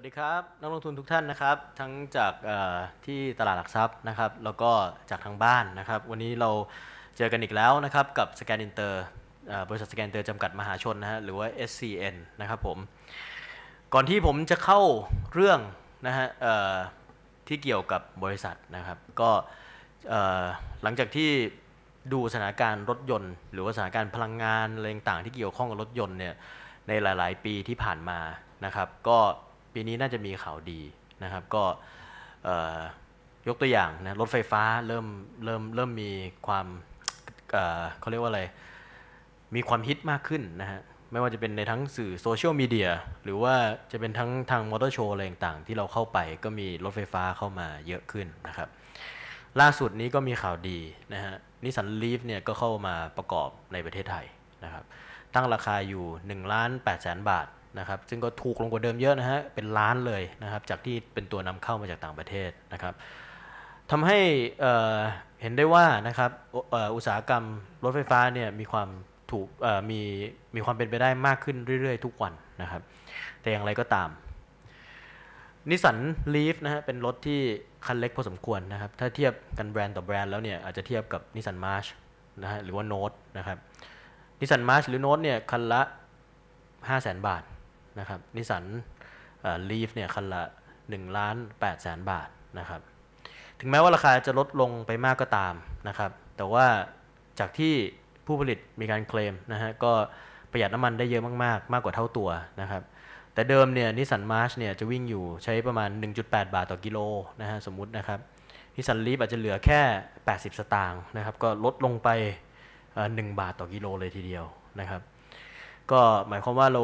วัสดีครับนักลงทุนทุกท่านนะครับทั้งจากที่ตลาดหลักทรัพย์นะครับแล้วก็จากทางบ้านนะครับวันนี้เราเจอกันอีกแล้วนะครับกับสแกนอินเตอร์บริษัทสแกนเตอร์จำกัดมหาชนนะฮะหรือว่า SCN นะครับผมก่อนที่ผมจะเข้าเรื่องนะฮะที่เกี่ยวกับบริษัทนะครับก็หลังจากที่ดูสถานการณ์รถยนต์ หรือว่าสถานการณ์พลังงานอะไรต่างๆ ที่เกี่ยวข้องกับรถยนต์เนี่ยในหลาย ๆ ปีที่ผ่านมานะครับ ก็ปีนี้น่าจะมีข่าวดีนะครับก็ยกตัวอย่างนะรถไฟฟ้าเริ่มเริ่มเริ่มมีความเขาเรียกว่าอะไร มีความฮิตมากขึ้นนะฮะไม่ว่าจะเป็นในทั้งสื่อโซเชียลมีเดียหรือว่าจะเป็นทั้งทางมอเตอร์โชว์อะไรต่างๆ ที่เราเข้าไป ก็มีรถไฟฟ้าเข้ามาเยอะขึ้นนะครับล่าสุดนี้ก็มีข่าวดีนะฮะนิสันลีฟเนี่ยก็เข้ามาประกอบในประเทศไทยนะครับตั้งราคาอยู่1ล้าน8แสนบาทนะครับซึ่งก็ถูกลงกว่าเดิมเยอะนะฮะ เป็นล้านเลยนะครับ จากที่เป็นตัวนำเข้ามาจากต่างประเทศนะครับทำให้เห็นได้ว่านะครับอุตสาหกรรมรถไฟฟ้าเนี่ยมีความถูกมีมีความเป็นไปได้มากขึ้นเรื่อยๆ ทุกวันนะครับ แต่อย่างไรก็ตามนิสสันลีฟนะฮะ เป็นรถที่คันเล็กพอสมควรนะครับ ถ้าเทียบกันแบรนด์ต่อแบรนด์แล้วเนี่ย อาจจะเทียบกับนิสสันมาร์ชนะฮะ หรือว่าโน้ตนะครับนิสันมาร์ชหรือโน้ตเนี่ยคันละ5 0 0 0 0 0 บาทนะครับนิสันลีฟเนี่ยคันละ1ล้าน8แสนบาทนะครับถึงแม้ว่าราคาจะลดลงไปมากก็ตามนะครับแต่ว่าจากที่ผู้ผลิตมีการเคลมนะฮะก็ประหยัดน้ำมันได้เยอะมากๆมากกว่าเท่าตัวนะครับแต่เดิมเนี่ยนิสสันมาร์ชเนี่ยจะวิ่งอยู่ใช้ประมาณ 1.8 บาทต่อกิโลนะฮะสมมุตินะครับนิสสันลีฟอาจจะเหลือแค่ 80 สตางค์นะครับ ก็ลดลงไป 1 บาทต่อกิโลเลยทีเดียวนะครับก็หมายความว่าเรา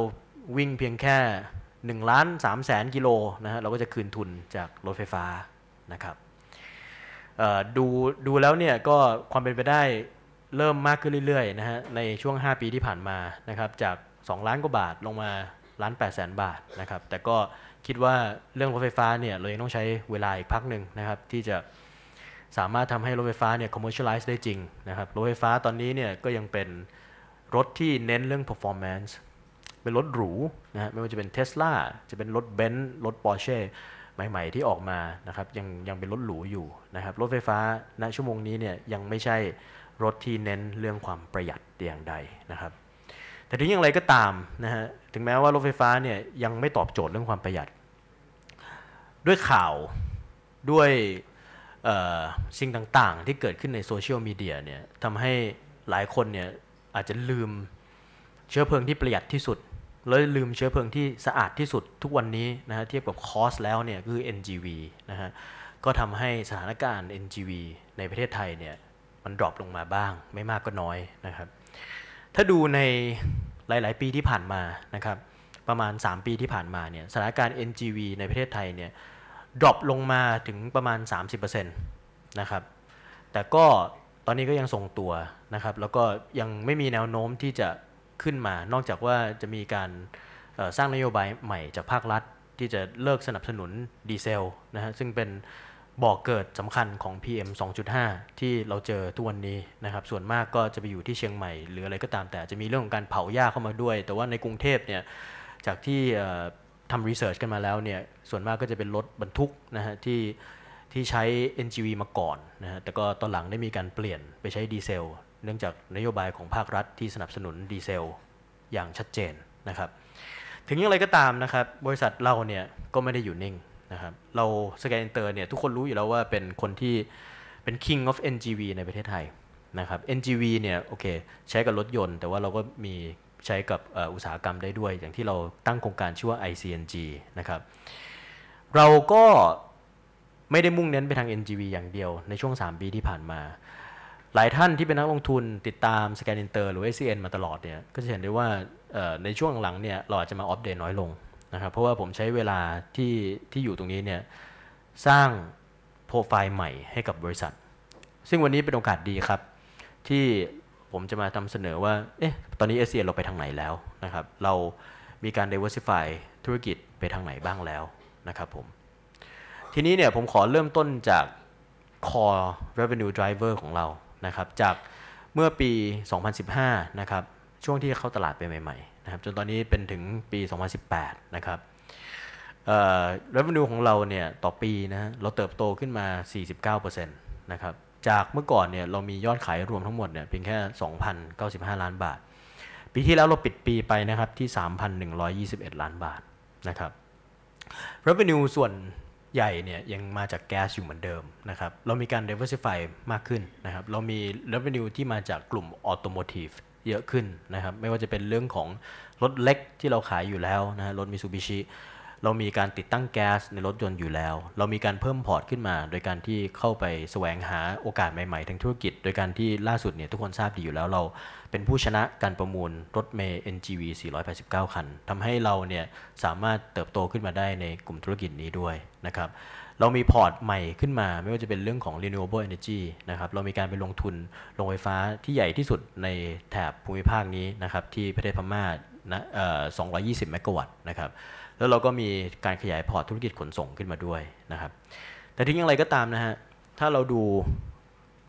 วิ่งเพียงแค่1ล้าน3แสนกิโลนะฮะเราก็จะคืนทุนจากรถไฟฟ้านะครับดูดูแล้วเนี่ยก็ความเป็นไปได้เริ่มมากขึ้นเรื่อยๆนะฮะในช่วง 5 ปีที่ผ่านมานะครับจาก 2 ล้านกว่าบาทลงมาล้าน8แสนบาทนะครับแต่ก็คิดว่าเรื่องรถไฟฟ้าเนี่ยเรายังต้องใช้เวลาอีกพักหนึ่งนะครับที่จะสามารถทำให้รถไฟฟ้าเนี่ย commercialize ได้จริงนะครับรถไฟฟ้าตอนนี้เนี่ยก็ยังเป็นรถที่เน้นเรื่อง performance เป็นรถหรูนะฮะไม่ว่าจะเป็นเทส l a จะเป็นรถเบนซ์รถปอร์เช่ใหม่ๆที่ออกมานะครับยังยังเป็นรถหรูอยู่นะครับรถไฟฟ้าณชั่วโมงนี้เนี่ยยังไม่ใช่รถที่เน้นเรื่องความประหยัดอย่างใดนะครับแต่ถึงอย่างไรก็ตามนะฮะถึงแม้ว่ารถไฟฟ้าเนี่ยยังไม่ตอบโจทย์เรื่องความประหยัด ด้วยข่าวด้วยสิ่งต่างๆ ที่เกิดขึ้นในโซเชียลมีเดียเนี่ยทำให้หลายคนเนี่ยอาจจะลืมเชื้อเพลิงที่ประหยัดที่สุดเลยลืมเชื้อเพลิงที่สะอาดที่สุดทุกวันนี้นะฮะเทียบกับคอสแล้วเนี่ยคือ NGV นะฮะก็ทำให้สถานการณ์ NGV ในประเทศไทยเนี่ยมันดรอปลงมาบ้างไม่มากก็น้อยนะครับ ถ้าดูในหลาย ๆ ปีที่ผ่านมานะครับประมาณ 3 ปีที่ผ่านมาเนี่ยสถานการณ์ NGV ในประเทศไทยเนี่ยดรอปลงมาถึงประมาณ30%นะครับแต่ก็ตอนนี้ก็ยังทรงตัวนะครับแล้วก็ยังไม่มีแนวโน้มที่จะขึ้นมานอกจากว่าจะมีการสร้างนโยบายใหม่จากภาครัฐที่จะเลิกสนับสนุนดีเซลนะฮะซึ่งเป็นบ่อกเกิดสำคัญของ PM 2.5 ที่เราเจอทุกวันนี้นะครับส่วนมากก็จะไปอยู่ที่เชียงใหม่ หรืออะไรก็ตามแต่จะมีเรื่องของการเผาหญ้าเข้ามาด้วย แต่ว่าในกรุงเทพเนี่ยจากที่ทำรีเสิร์ชกันมาแล้วเนี่ยส่วนมากก็จะเป็นรถบรรทุกนะฮะที่ที่ใช้ NGV มาก่อนนะฮะแต่ก็ตอนหลังได้มีการเปลี่ยนไปใช้ดีเซลเนื่องจากนโยบายของภาครัฐที่สนับสนุนดีเซล อย่างชัดเจนนะครับถึงอย่างไรก็ตามนะครับ บริษัทเราเนี่ยก็ไม่ได้อยู่นิ่งนะครับเราสแกนเตอร์เนี่ยทุกคนรู้อยู่แล้วว่าเป็นคนที่เป็น king of NGV ในประเทศไทยนะครับ NGV เนี่ยโอเคใช้กับรถยนต์ แต่ว่าเราก็มีใช้กับอุตสาหกรรมได้ด้วย อย่างที่เราตั้งโครงการชื่อว่า ICNG นะครับเราก็ไม่ได้มุ่งเน้นไปทาง NGV อย่างเดียวในช่วง3ปีที่ผ่านมาหลายท่านที่เป็นนักลงทุนติดตามสแกนอินเตอร์หรือ SCN มาตลอดเนี่ยก็จะเห็นได้ว่าในช่วงหลังเนี่ยเราอาจจะมาอัปเดตน้อยลงนะครับเพราะว่าผมใช้เวลาที่ที่อยู่ตรงนี้เนี่ยสร้างโปรไฟล์ใหม่ให้กับบริษัทซึ่งวันนี้เป็นโอกาสดีครับ ที่ผมจะมาทำเสนอว่าเอ๊ะตอนนี้เเอ s ียเราไปทางไหนแล้วนะครับเรามีการ diversify ธุรกิจไปทางไหนบ้างแล้วนะครับผมทีนี้เนี่ยผมขอเริ่มต้นจาก core revenue driver ของเรานะครับจากเมื่อปี 2015นะครับช่วงที่เข้าตลาดไปใหม่ๆ นะครับจนตอนนี้เป็นถึงปี 2018 นะครับเอ่อ revenue ของเราเนี่ยต่อปีนะเราเติบโตขึ้นมา 49%นะครับจากเมื่อก่อนเนี่ยเรามียอดขายรวมทั้งหมดเนี่ยเพียงแค่ 2,095 ล้านบาท ปีที่แล้วเราปิดปีไปนะครับที่ 3,121 ล้านบาทนะครับ revenue ส่วนใหญ่เนี่ยยังมาจากแก๊สอยู่เหมือนเดิมนะครับ เรามีการ diversify มากขึ้นนะครับ เรามี revenue ที่มาจากกลุ่ม automotive เยอะขึ้นนะครับ ไม่ว่าจะเป็นเรื่องของรถเล็กที่เราขายอยู่แล้วนะรถมิซูบิชิเรามีการติดตั้งแก๊สในรถยนต์อยู่แล้ว เรามีการเพิ่มพอร์ตขึ้นมา โดยการที่เข้าไปแสวงหาโอกาสใหม่ๆ ทางธุรกิจ โดยการที่ล่าสุดเนี่ยทุกคนทราบดีอยู่แล้วเราเป็นผู้ชนะการประมูลรถเมย์ NGV 489 คันทำให้เราเนี่ยสามารถเติบโตขึ้นมาได้ในกลุ่มธุรกิจนี้ด้วยนะครับ เรามีพอร์ตใหม่ขึ้นมา ไม่ว่าจะเป็นเรื่องของ renewable energy นะครับ เรามีการไปลงทุนโรงไฟฟ้าที่ใหญ่ที่สุดในแถบภูมิภาคนี้นะครับที่ประเทศพม่านะ220เมกะวัตต์นะครับแล้วเราก็มีการขยายพอร์ตธุรกิจขนส่งขึ้นมาด้วยนะครับ แต่ทิ้งอย่างไรก็ตามนะฮะ ถ้าเราดู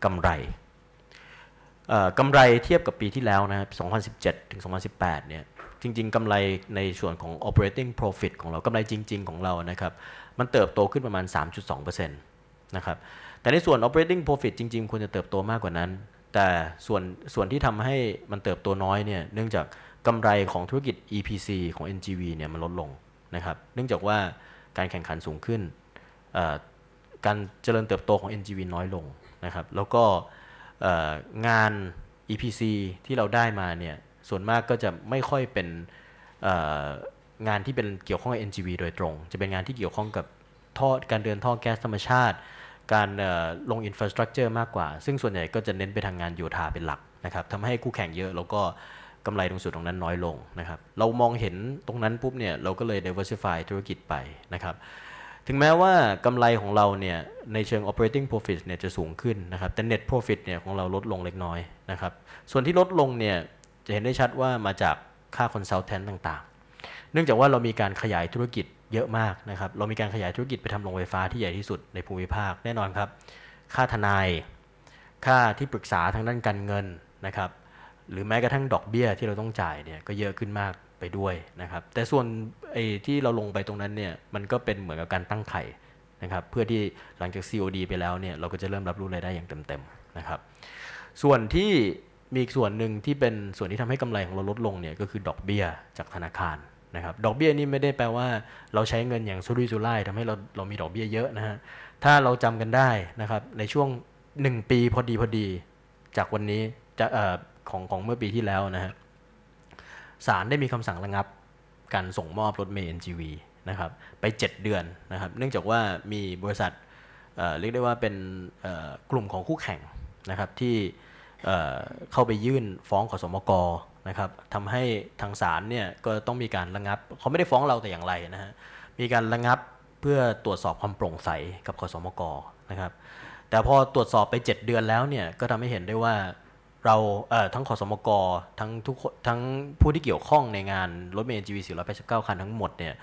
กำไร กำไรเทียบกับปีที่แล้วนะครับ2017ถึง2018เนี่ย จริงๆกำไรในส่วนของ operating profit ของเรากำไรจริง ๆ ของเรานะครับ มันเติบโตขึ้นประมาณ 3.2%นะครับ แต่ในส่วน operating profit จริง ๆ ควรจะเติบโตมากกว่านั้น แต่ส่วนส่วนที่ทำให้มันเติบโตน้อย เนี่ย เนื่องจากกำไรของธุรกิจ EPC ของ NGV เนี่ยมันลดลงนะครับเนื่องจากว่าการแข่งขันสูงขึ้น การเจริญเติบโตของ NGV น้อยลงนะครับ แล้วก็งาน EPC ที่เราได้มาเนี่ย ส่วนมากก็จะไม่ค่อยเป็นงานที่เป็นเกี่ยวข้องกับ NGV โดยตรง จะเป็นงานที่เกี่ยวข้องกับท่อการเดินท่อแก๊สธรรมชาติ การลงอินฟราสตรักเจอร์มากกว่า ซึ่งส่วนใหญ่ก็จะเน้นไปทางงานโยธาเป็นหลักนะครับทำให้คู่แข่งเยอะ แล้วก็กำไรตรงส่วนตรงนั้นน้อยลงนะครับ เรามองเห็นตรงนั้นปุ๊บเนี่ยเราก็เลย diversify ธุรกิจไปนะครับ ถึงแม้ว่ากำไรของเราเนี่ยในเชิง operating profit เนี่ยจะสูงขึ้นนะครับ แต่ net profit เนี่ยของเราลดลงเล็กน้อยนะครับ ส่วนที่ลดลงเนี่ยจะเห็นได้ชัดว่ามาจากค่า consultant ต่างๆ เนื่องจากว่าเรามีการขยายธุรกิจเยอะมากนะครับ เรามีการขยายธุรกิจไปทำโรงไฟฟ้าที่ใหญ่ที่สุดในภูมิภาคแน่นอนครับ ค่าทนาย ค่าที่ปรึกษาทางด้านการเงินนะครับหรือแม้กระทั่งดอกเบี้ยที่เราต้องจ่ายเนี่ยก็เยอะขึ้นมากไปด้วยนะครับแต่ส่วนไอ้ที่เราลงไปตรงนั้นเนี่ยมันก็เป็นเหมือนกับการตั้งไข่นะครับเพื่อที่หลังจาก COD ไปแล้วเนี่ยเราก็จะเริ่มรับรู้รายได้อย่างเต็มๆนะครับส่วนที่มีอีกส่วนหนึ่งที่เป็นส่วนที่ทำให้กำไรของเราลดลงเนี่ยก็คือดอกเบี้ยจากธนาคารนะครับดอกเบี้ยนี่ไม่ได้แปลว่า เราใช้เงินอย่างสุรุ่ยสุร่ายทำให้เราเรามีดอกเบี้ยเยอะนะฮะถ้าเราจำกันได้นะครับ ในช่วง 1 ปีพอดีพอดี จากวันนี้จะของของเมื่อปีที่แล้วนะฮะศาลได้มีคำสั่งระงับการส่งมอบรถเมย์เอ็นนะครับไป 7 เดือนนะครับ เนื่องจากว่ามีบริษัทเเรียกได้ว่าเป็นกลุ่มของคู่แข่งนะครับที่เเข้าไปยื่นฟ้องขอสมกนะครับทำให้ทางศาลเนี่ยก็ต้องมีการระงับเขาไม่ได้ฟ้องเราแต่อย่างไรนะฮะมีการระงับเพื่อตรวจสอบความโปร่งใส กับขอสมกนะครับแต่พอตรวจสอบไป 7 เดือนแล้วเนี่ยก็ทำให้เห็นได้ว่าเราทั้งขอสมกทั้งทุกทั้งผู้ที่เกี่ยวข้องในงานรถเมล์ NGV 489 คันทั้งหมดเนี่ย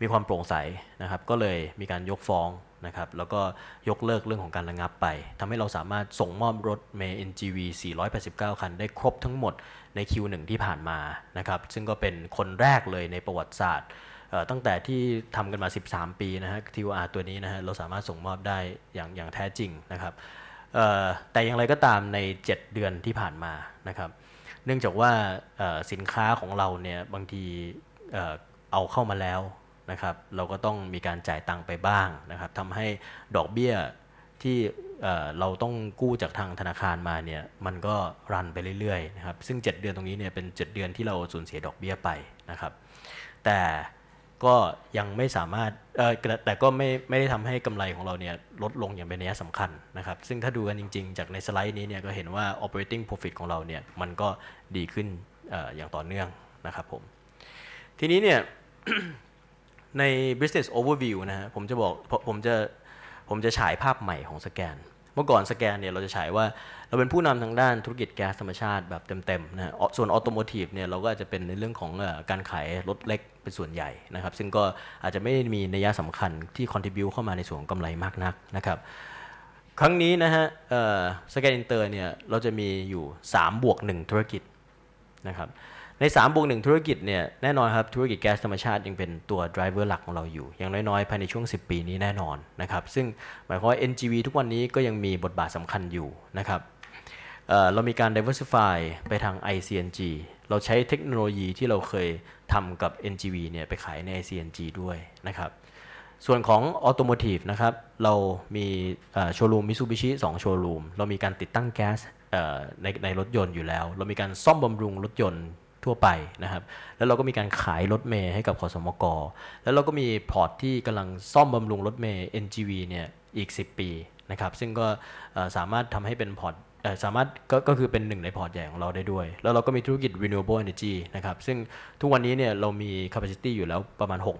มีความโปร่งใสนะครับก็เลยมีการยกฟ้องนะครับแล้วก็ยกเลิกเรื่องของการระงับไปทำให้เราสามารถส่งมอบรถเมล์ NGV 489 คันได้ครบทั้งหมดในคิวหนึ่งที่ผ่านมานะครับซึ่งก็เป็นคนแรกเลยในประวัติศาสตร์ตั้งแต่ที่ทำกันมา 13 ปีนะฮะ TOR ตัวนี้นะฮะเราสามารถส่งมอบได้อย่างอย่างแท้จริงนะครับแต่อย่างไรก็ตามใน 7 เดือนที่ผ่านมานะครับ เนื่องจากว่าสินค้าของเราเนี่ยบางทีเอาเข้ามาแล้วนะครับเราก็ต้องมีการจ่ายตังไปบ้างนะครับทำให้ดอกเบี้ยที่เราต้องกู้จากทางธนาคารมาเนี่ยมันก็รันไปเรื่อยๆนะครับซึ่ง 7 เดือนตรงนี้เนี่ยเป็น 7 เดือนที่เราสูญเสียดอกเบี้ยไปนะครับ แต่ก็ยังไม่สามารถแต่ก็ไม่ไม่ได้ทำให้กำไรของเราเนี่ยลดลงอย่างเป็นนัยสำคัญนะครับ ซึ่งถ้าดูกันจริงๆจากในสไลด์นี้เนี่ยก็เห็นว่า operating profit ของเราเนี่ยมันก็ดีขึ้นออย่างต่อเนื่องนะครับผม ทีนี้เนี่ยใน business overview นะฮะผมจะบอกผมจะผมจะฉายภาพใหม่ของสแกนเมื่อก่อนสแกนเนี่ยเราจะฉายว่าเราเป็นผู้นำทางด้านธุรกิจแก๊สธรรมชาติแบบเต็มๆนะส่วนออโตโมทีฟเนี่ยเราก็อาจจะเป็นในเรื่องของการขายรถเล็กเป็นส่วนใหญ่นะครับ ซึ่งก็อาจจะไม่มีนัยสำคัญที่คอนทิบิวเข้ามาในส่วนกำกำไรมากนักนะครับ ครั้งนี้นะฮะสแกนอินเตอร์เนี่ยเราจะมีอยู่ 3บวก1 ธุรกิจนะครับ ใน3บวก 1 ธุรกิจเนี่ยแน่นอนครับธุรกิจแก๊สธรรมชาติยังเป็นตัว driver หลักของเราอยู่ อย่างน้อยๆภายในช่วง 10 ปีนี้แน่นอนนะครับ ซึ่งหมายความว่า NGV ทุกวันนี้ก็ยังมีบทบาทสำคัญอยู่นะครับเรามีการ diversify ไปทาง ICNG เราใช้เทคโนโลยีที่เราเคยทำกับ NGV เนี่ยไปขายใน ICNG ด้วยนะครับ ส่วนของ Automotive นะครับเรามีโชว์รูมมิซูบิชิ2โชว์รูม เรามีการติดตั้งแก๊สในในรถยนต์อยู่แล้ว เรามีการซ่อมบำรุงรถยนต์ทั่วไปนะครับ แล้วเราก็มีการขายรถเมย์ให้กับขสมกแล้วเราก็มีพอร์ต ที่กำลังซ่อมบำรุงรถเมย์ NGV เนี่ยอีก 10 ปีนะครับ ซึ่งก็สามารถทำให้เป็นพอร์ตสามารถก็ก็คือเป็นหนึ่งในพอร์ตใหญ่ของเราได้ด้วย แล้วเราก็มีธุรกิจ renewable energy นะครับซึ่งทุกวันนี้เนี่ยเรามี capacity อยู่แล้วประมาณ6ก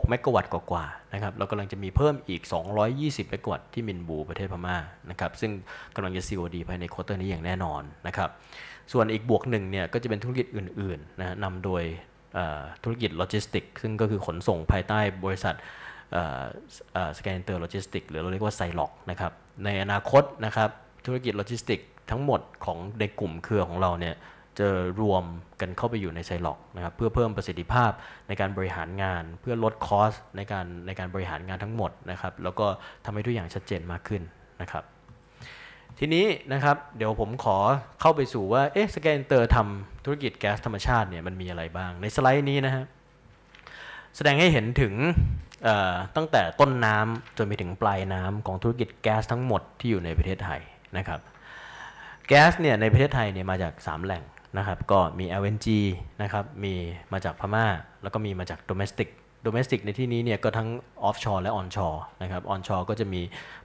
6 6เมกะวัตต์กว่าๆนะครับเรากำลังจะมีเพิ่มอีก 220เมกะวัตต์ที่มินบูประเทศพม่านะครับซึ่งกำลังจะ COD ภายในควอเตอร์นี้อย่างแน่นอนนะครับส่วนอีกบวกหนึ่งเนี่ยก็จะเป็นธุรกิจอื่นๆนะนำโดยธุรกิจโลจิสติกซึ่งก็คือขนส่งภายใต้บริษัทสแกนเตอร์โลจิสติกหรือเราเรียกว่าไซล็อกนะครับในอนาคตนะครับธุรกิจโลจิสติก ทั้งหมดของในกลุ่มเครือของเราเนี่ยจะรวมกันเข้าไปอยู่ในไซล็อกนะครับเพื่อเพิ่มประสิทธิภาพในการบริหารงาน เพื่อลดคอสในการในการบริหารงานทั้งหมดนะครับแล้วก็ทำให้ทุกอย่างชัดเจนมากขึ้นนะครับทีนี้นะครับเดี๋ยวผมขอเข้าไปสู่ว่าเอ๊ะสแกนเตอร์ทำธุรกิจแก๊สธรรมชาติเนี่ยมันมีอะไรบ้างในสไลด์นี้นะฮะแสดงให้เห็นถึงตั้งแต่ต้นน้ำจนไปถึงปลายน้ำของธุรกิจแก๊สทั้งหมดที่อยู่ในประเทศไทยนะครับแก๊สเนี่ยในประเทศไทยเนี่ยมาจาก 3 แหล่งนะครับก็มี LNG นะครับมีมาจากพม่าแล้วก็มีมาจากโดเมสติกโดเมสติกในที่นี้เนี่ยก็ทั้งออฟชอร์และออนชอร์นะครับออนชอร์ก็จะมี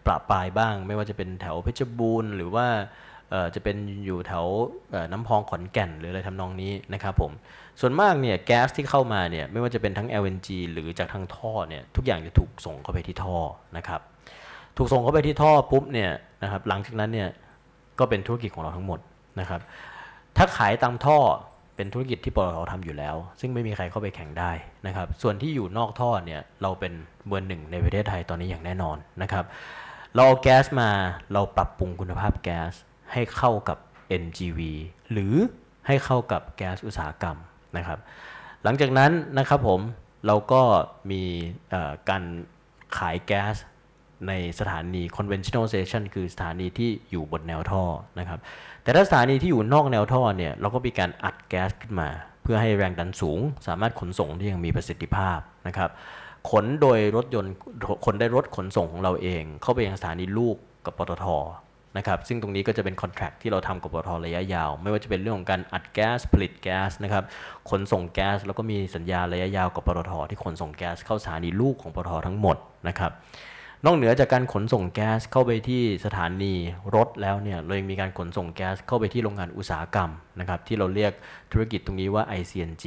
ปราบปลายบ้าง ไม่ว่าจะเป็นแถวเพชรบูรณ์ หรือว่าจะเป็นอยู่แถวน้ำพองขอนแก่นหรืออะไรทำนองนี้นะครับผม ส่วนมากเนี่ยแก๊สที่เข้ามาเนี่ยไม่ว่าจะเป็นทั้ง LNG หรือจากทางท่อเนี่ยทุกอย่างจะถูกส่งเข้าไปที่ท่อนะครับถูกส่งเข้าไปที่ท่อปุ๊บเนี่ยนะครับหลังจากนั้นเนี่ยก็เป็นธุรกิจของเราทั้งหมดนะครับถ้าขายตามท่อเป็นธุรกิจที่ปตททาอยู่แล้ว ซึ่งไม่มีใครเข้าไปแข่งได้นะครับส่วนที่อยู่นอกท่อเนี่ยเราเป็นเบอร์หนึ่งในประเทศไทยตอนนี้อย่างแน่นอนนะครับเราเอาแก๊สมาเราปรับปรุงคุณภาพแก๊สให้เข้ากับ NGV หรือให้เข้ากับแก๊สอุตสาหกรรมนะครับหลังจากนั้นนะครับผมเราก็มีการขายแก๊สในสถานี conventional station คือสถานีที่อยู่บนแนวท่อนะครับแต่ถ้าสถานีที่อยู่นอกแนวท่อเนี่ยเราก็มีการอัดแก๊สขึ้นมา เพื่อให้แรงดันสูง สามารถขนส่งได้อย่างมีประสิทธิภาพนะครับขนโดยรถยนต์ขนได้รถขนส่งของเราเอง เข้าไปยังสถานีลูกกับปตทนะครับซึ่งตรงนี้ก็จะเป็นคอนแทคที่เราทำกับปตทระยะยาวไม่ว่าจะเป็นเรื่องของการอัดแก๊สผลิตแก๊สนะครับขนส่งแก๊สแล้วก็มีสัญญาระยะยาวกับปตทที่ขนส่งแก๊สเข้าสถานีลูกของปตททั้งหมดนะครับนอกเหนือจากการขนส่งแก๊สเข้าไปที่สถานีรถแล้วเนี่ยเรายังมีการขนส่งแก๊สเข้าไปที่โรงงานอุตสาหกรรมนะครับที่เราเรียกธุรกิจตรงนี้ว่า ICNG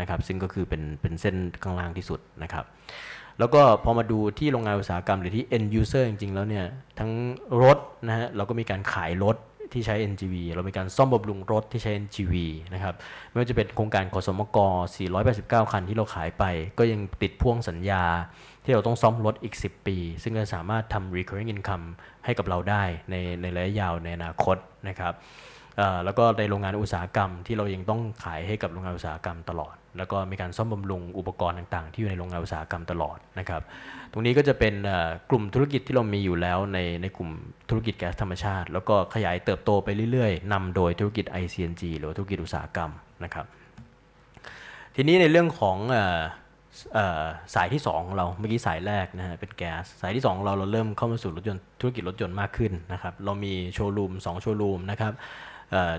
นะครับซึ่งก็คือเป็นเป็นเส้นกลางล่างที่สุดนะครับแล้วก็พอมาดูที่โรงงานอุตสาหกรรมหรือที่ end user จริงๆแล้วเนี่ยทั้งรถนะฮะเราก็มีการขายรถที่ใช้ NGV เรามีการซ่อมบำรุงรถที่ใช้ NGV นะครับ ไม่ว่าจะเป็นโครงการขสมก 489 คันที่เราขายไป ก็ยังติดพ่วงสัญญาที่เราต้องซ่อมรถอีก 10 ปี ซึ่งจะสามารถทำ recurring income ให้กับเราได้ในในระยะยาวในอนาคตนะครับแล้วก็ในโรงงานอุตสาหกรรม ที่เรายังต้องขายให้กับโรงงานอุตสาหกรรมตลอด แล้วก็มีการซ่อมบำรุงอุปกรณ์ต่าง ๆ ที่อยู่ในโรงงานอุตสาหกรรมตลอดนะครับ ตรงนี้ก็จะเป็นกลุ่มธุรกิจที่เรามีอยู่แล้ว ในในกลุ่มธุรกิจแก๊สธรรมชาติแล้วก็ขยายเติบโต ไปเรื่อยๆนำโดยธุรกิจ ICNG หรือธุรกิจอุตสาหกรรมนะครับ ทีนี้ในเรื่องของสายที่2ของเราเมื่อกี้สายแรกนะฮะเป็นแก๊สสายที่2องเราเราเริ่มเข้ามาสู่รถยนต์ธุรกิจรถยนต์มากขึ้นนะครับ เรามีโชว์รูม2โชว์รูมนะครับ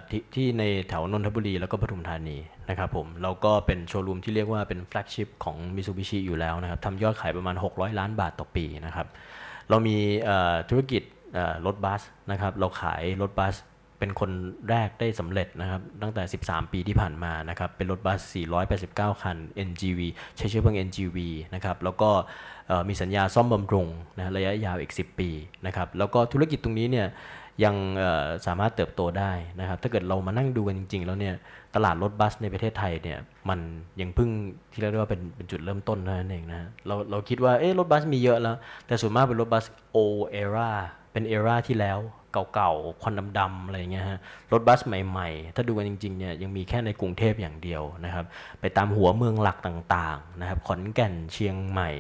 ทที่ในแถวนนทบุรีแล้วก็ปทุมธานีนะครับผมเราก็เป็นโชว์รูมที่เรียกว่าเป็นแฟลกชิพของมิซูบิชิอยู่แล้วนะครับทำยอดขายประมาณ 600 ล้านบาทต่อปีนะครับเรามีธุรกิจรถบัสนะครับเราขายรถบัสเป็นคนแรกได้สำเร็จนะครับตั้งแต่ 13 ปีที่ผ่านมานะครับเป็นรถบัส 489 คัน NGV ใช้ชื่อเพิ่ง NGV นะครับแล้วก็มีสัญญาซ่อมบำรุงนะระยะยาวอีก 10ปีนะครับแล้วก็ธุรกิจตรงนี้เนี่ยยังสามารถเติบโตได้นะครับ ถ้าเกิดเรามานั่งดูกันจริง ๆ แล้วเนี่ย ตลาดรถบัสในประเทศไทยเนี่ย มันยังพึ่งที่เรียกว่าเป็นเป็นจุดเริ่มต้นเท่านั้นเองนะเราเราคิดว่าเอ๊ะรถบัสมีเยอะแล้ว แต่ส่วนมากเป็นรถบัสโอเอราเป็นเอราที่แล้วเก่าๆ ควันดำๆอะไรเงี้ยฮะ รถบัสใหม่ๆ ถ้าดูกันจริงๆเนี่ยยังมีแค่ในกรุงเทพอย่างเดียวนะครับ ไปตามหัวเมืองหลักต่างๆนะครับขอนแก่นเชียงใหม่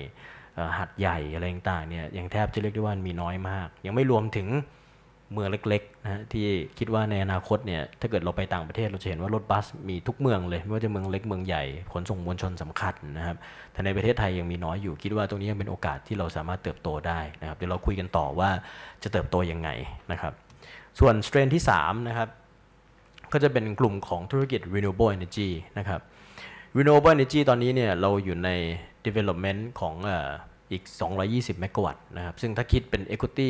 หัดใหญ่อะไรต่างๆเนี่ย ยังแทบจะเรียกได้ว่ามีน้อยมาก ยังไม่รวมถึงเมืองเล็กๆนะที่คิดว่าในอนาคตเนี่ย ถ้าเกิดเราไปต่างประเทศเราจะเห็นว่ารถบัสมีทุกเมืองเลย ไม่ว่าจะเมืองเล็กเมืองใหญ่ ขนส่งมวลชนสำคัญนะครับแต่ในประเทศไทยยังมีน้อยอยู่ คิดว่าตรงนี้ยังเป็นโอกาสที่เราสามารถเติบโตได้นะครับ เดี๋ยวเราคุยกันต่อว่าจะเติบโตยังไงนะครับ ส่วนสเตรนที่3นะครับ ก็จะเป็นกลุ่มของธุรกิจ renewable energy นะครับ renewable energy ตอนนี้เนี่ยเราอยู่ใน development ของอีก 220 เมกะวัตต์ นะครับ ซึ่งถ้าคิดเป็น Equity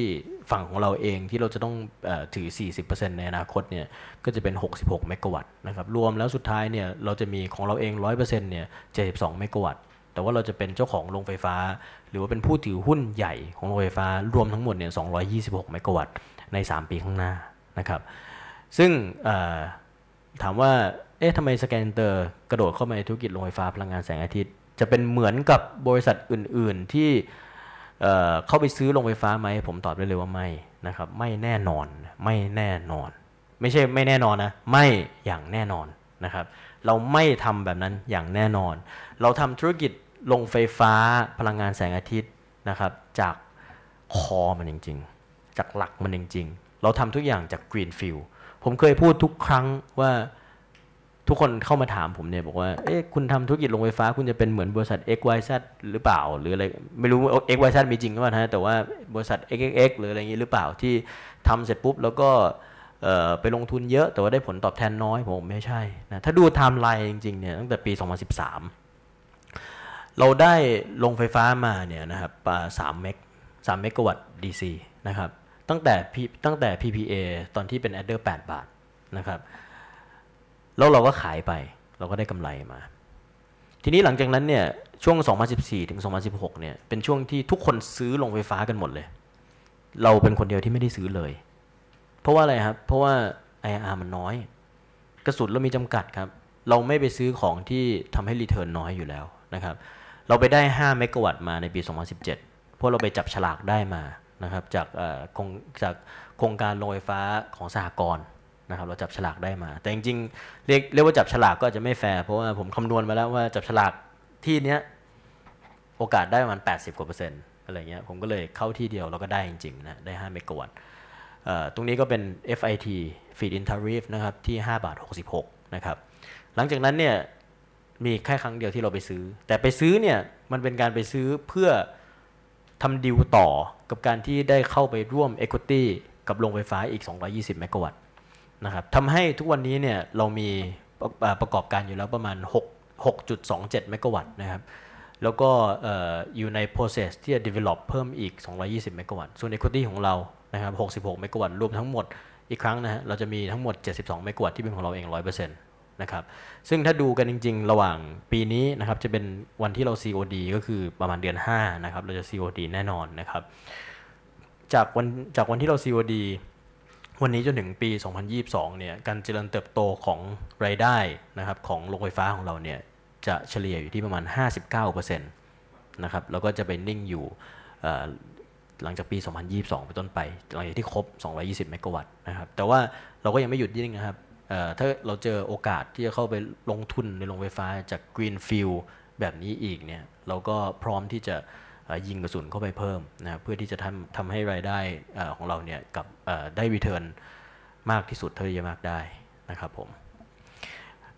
ฝั่งของเราเองที่เราจะต้องอถือ 40%ในอนาคตเนี่ย ก็จะเป็น 66 เมกะวัตต์ นะครับ รวมแล้วสุดท้ายเนี่ย เราจะมีของเราเอง 100%เนี่ย 72 เมกะวัตต์ แต่ว่าเราจะเป็นเจ้าของโรงไฟฟ้า หรือว่าเป็นผู้ถือหุ้นใหญ่ของโรงไฟฟ้า รวมทั้งหมดเนี่ย 226 เมกะวัตต์ ใน 3 ปีข้างหน้า นะครับ ซึ่งถามว่า เอ๊ะทำไมสแกนเตอร์กระโดดเข้ามาในธุรกิจโรงไฟฟ้าพลังงานแสงอาทิตย์จะเป็นเหมือนกับบริษัทอื่นๆที่เข้าไปซื้อโรงไฟฟ้าไหม ผมตอบได้เลยว่าไม่นะครับไม่แน่นอนไม่แน่นอน ไม่ใช่ไม่แน่นอนนะไม่อย่างแน่นอนนะครับ เราไม่ทำแบบนั้นอย่างแน่นอน เราทำธุรกิจลงไฟฟ้าพลังงานแสงอาทิตย์นะครับ จากคอมันจริงๆจากหลักมันจริงๆเราทำทุกอย่างจากกรีนฟิลด์ผมเคยพูดทุกครั้งว่าทุกคนเข้ามาถามผมเนี่ยบอกว่า เอ๊ะ คุณทำธุรกิจโรงไฟฟ้าคุณจะเป็นเหมือนบริษัท XYZ หรือเปล่า หรืออะไร ไม่รู้ XYZ มีจริงหรือเปล่านะแต่ว่าบริษัท XXX หรืออะไรอย่างนี้หรือเปล่าที่ทำเสร็จปุ๊บ แล้วก็ไปลงทุนเยอะแต่ว่าได้ผลตอบแทนน้อย ผมไม่ใช่นะถ้าดูไทม์ไลน์จริงๆเนี่ยตั้งแต่ปี 2013 เราได้ลงไฟฟ้ามาเนี่ยนะครับสามเมกสามเมกะวัตต์ DC นะครับตั้งแต่ตั้งแต่ PPA ตอนที่เป็น adder 8 บาทนะครับแล้วเราก็ขายไปเราก็ได้กำไรมา ทีนี้หลังจากนั้นเนี่ย ช่วง 2014 ถึง 2016 เนี่ยเป็นช่วงที่ทุกคนซื้อลงไฟฟ้ากันหมดเลย เราเป็นคนเดียวที่ไม่ได้ซื้อเลย เพราะว่าอะไร ครับ เพราะว่า IR มันน้อย กระสุนเรามีจำกัดครับ เราไม่ไปซื้อของที่ทำให้รีเทิร์นน้อยอยู่แล้วนะครับ เราไปได้ 5 เมกะวัตต์มาในปี 2017 เพราะเราไปจับฉลากได้มา นะครับจากจากโครงการโรงไฟฟ้าของสหกรณ์นะครับเราจับฉลากได้มา แต่จริงๆ เรียกเรียกว่าจับฉลากก็จะไม่แฟร์ เพราะว่าผมคำนวณมาแล้วว่าจับฉลากที่เนี้ยโอกาสได้ประมาณ80กว่าเปอร์เซ็นต์อะไรเงี้ย ผมก็เลยเข้าที่เดียวเราก็ได้จริงๆ นะ ได้5เมกะวัตต์ตรงนี้ก็เป็น FIT feed in tariff นะครับที่5 บาท 66นะครับ หลังจากนั้นเนี่ยมีแค่ครั้งเดียวที่เราไปซื้อ แต่ไปซื้อเนี่ยมันเป็นการไปซื้อเพื่อทำดีลต่อกับการที่ได้เข้าไปร่วม Equity กับโรงไฟฟ้าอีก220เมกะวัตตนะครับทำให้ทุกวันนี้เนี่ยเรามีประกอบการอยู่แล้วประมาณ6 6.27เมกะวัตต์นะครับ แล้วก็อยู่ใน process ที่จะ develop เพิ่มอีก 220เมกะวัตต์ ส่วน equity ของเรา นะครับ66เมกะวัตต์ รวมทั้งหมด อีกครั้งนะฮะ เราจะมีทั้งหมด 72เมกะวัตต์ ที่เป็นของเราเอง100%นะครับ ซึ่งถ้าดูกันจริงๆ ระหว่างปีนี้นะครับ จะเป็นวันที่เรา COD ก็คือประมาณเดือน 5 นะครับ เราจะ COD แน่นอนนะครับ จากวัน จากวันที่เรา COD วันนี้จนถึงปี 2022 เนี่ย การเจริญเติบโตของรายได้นะครับของโรงไฟฟ้าของเราเนี่ยจะเฉลี่ยอยู่ที่ประมาณ 59%นะครับ แล้วก็จะไปนิ่งอยู่หลังจากปี 2022 เป็นต้นไปหลังจากที่ครบ 220 เมกะวัตต์นะครับ แต่ว่าเราก็ยังไม่หยุดยิ่งนะครับถ้าเราเจอโอกาสที่จะเข้าไปลงทุนในโรงไฟฟ้าจากกรีนฟิลแบบนี้อีกเนี่ยเราก็พร้อมที่จะยิงกระสุนเข้าไปเพิ่มนะเพื่อที่จะทำทำให้รายได้ของเราเนี่ยกับได้รีเทิร์นมากที่สุดเท่าที่จะมากได้นะครับผม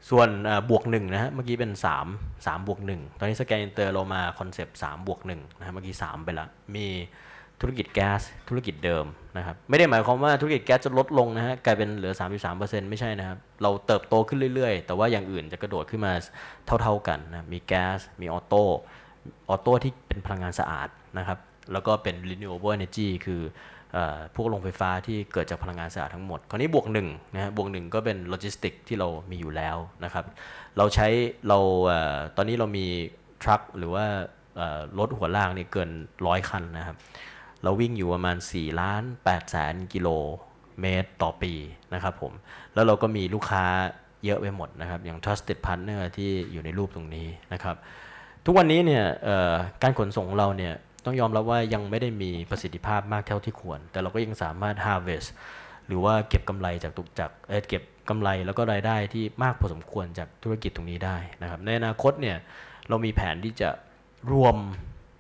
ส่วนบวกหนึ่งนะฮะเมื่อกี้เป็น3 3บวกหนึ่งตอนนี้สแกนอินเตอร์เรามาคอนเซปต์3บวกหนึ่งนะฮะเมื่อกี้3ไปละมีธุรกิจแก๊สธุรกิจเดิมนะครับไม่ได้หมายความว่าธุรกิจแก๊สจะลดลงนะฮะกลายเป็นเหลือ 33%ไม่ใช่นะครับเราเติบโตขึ้นเรื่อย ๆ แต่ว่าอย่างอื่นจะกระโดดขึ้นมาเท่าๆกันนะมีแก๊สมีออโต้ออโต้ที่เป็นพลังงานสะอาดนะครับแล้วก็เป็น renewable energy คือพวกโรงไฟฟ้าที่เกิดจากพลังงานสะอาดทั้งหมด คราวนี้บวกหนึ่งนะฮะ บวกหนึ่งก็เป็นโลจิสติกที่เรามีอยู่แล้วนะครับ เราใช้เราตอนนี้เรามีทรัคหรือว่ารถหัวลากนี่เกินร้อยคันนะครับ เราวิ่งอยู่ประมาณ4ล้าน8แสนกิโลเมตรต่อปีนะครับผม แล้วเราก็มีลูกค้าเยอะไปหมดนะครับ อย่าง trusted partner ที่อยู่ในรูปตรงนี้นะครับ ทุกวันนี้เนี่ยการขนส่งของเราเนี่ยต้องยอมรับว่ายังไม่ได้มีประสิทธิภาพมากเท่าที่ควร แต่เราก็ยังสามารถ harvest หรือว่าเก็บกำไรจากตุกจากเเก็บกำไรแล้วก็รายได้ที่มากพอสมควรจากธุรกิจตรงนี้ได้นะครับ ในอนาคตเนี่ยเรามีแผนที่จะรวม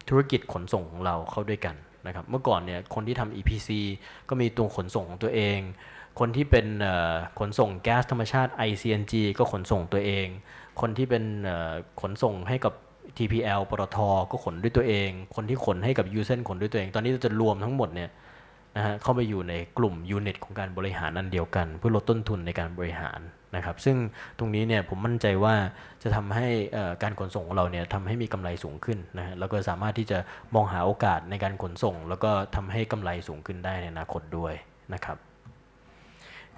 ธุรกิจขนส่งของเราเข้าด้วยกันนะครับเมื่อก่อนเนี่ยคนที่ทำ EPC ก็มีตัวขนส่งของตัวเอง คนที่เป็นขนส่งแก๊สธรรมชาติ ICNG ก็ขนส่งตัวเอง คนที่เป็นขนส่งให้กับ TPL ปตทก็ขนด้วยตัวเอง คนที่ขนให้กับยูเซนขนด้วยตัวเอง ตอนนี้เราจะรวมทั้งหมดเนี่ยนะฮะ เข้าไปอยู่ในกลุ่มยูนิตของการบริหารอันเดียวกัน เพื่อลดต้นทุนในการบริหารนะครับ ซึ่งตรงนี้เนี่ยผมมั่นใจว่าจะทำให้การขนส่งของเราเนี่ยทำให้มีกำไรสูงขึ้นนะฮะแล้วก็สามารถที่จะมองหาโอกาสในการขนส่ง แล้วก็ทำให้กำไรสูงขึ้นได้ในอนาคตด้วยนะครับ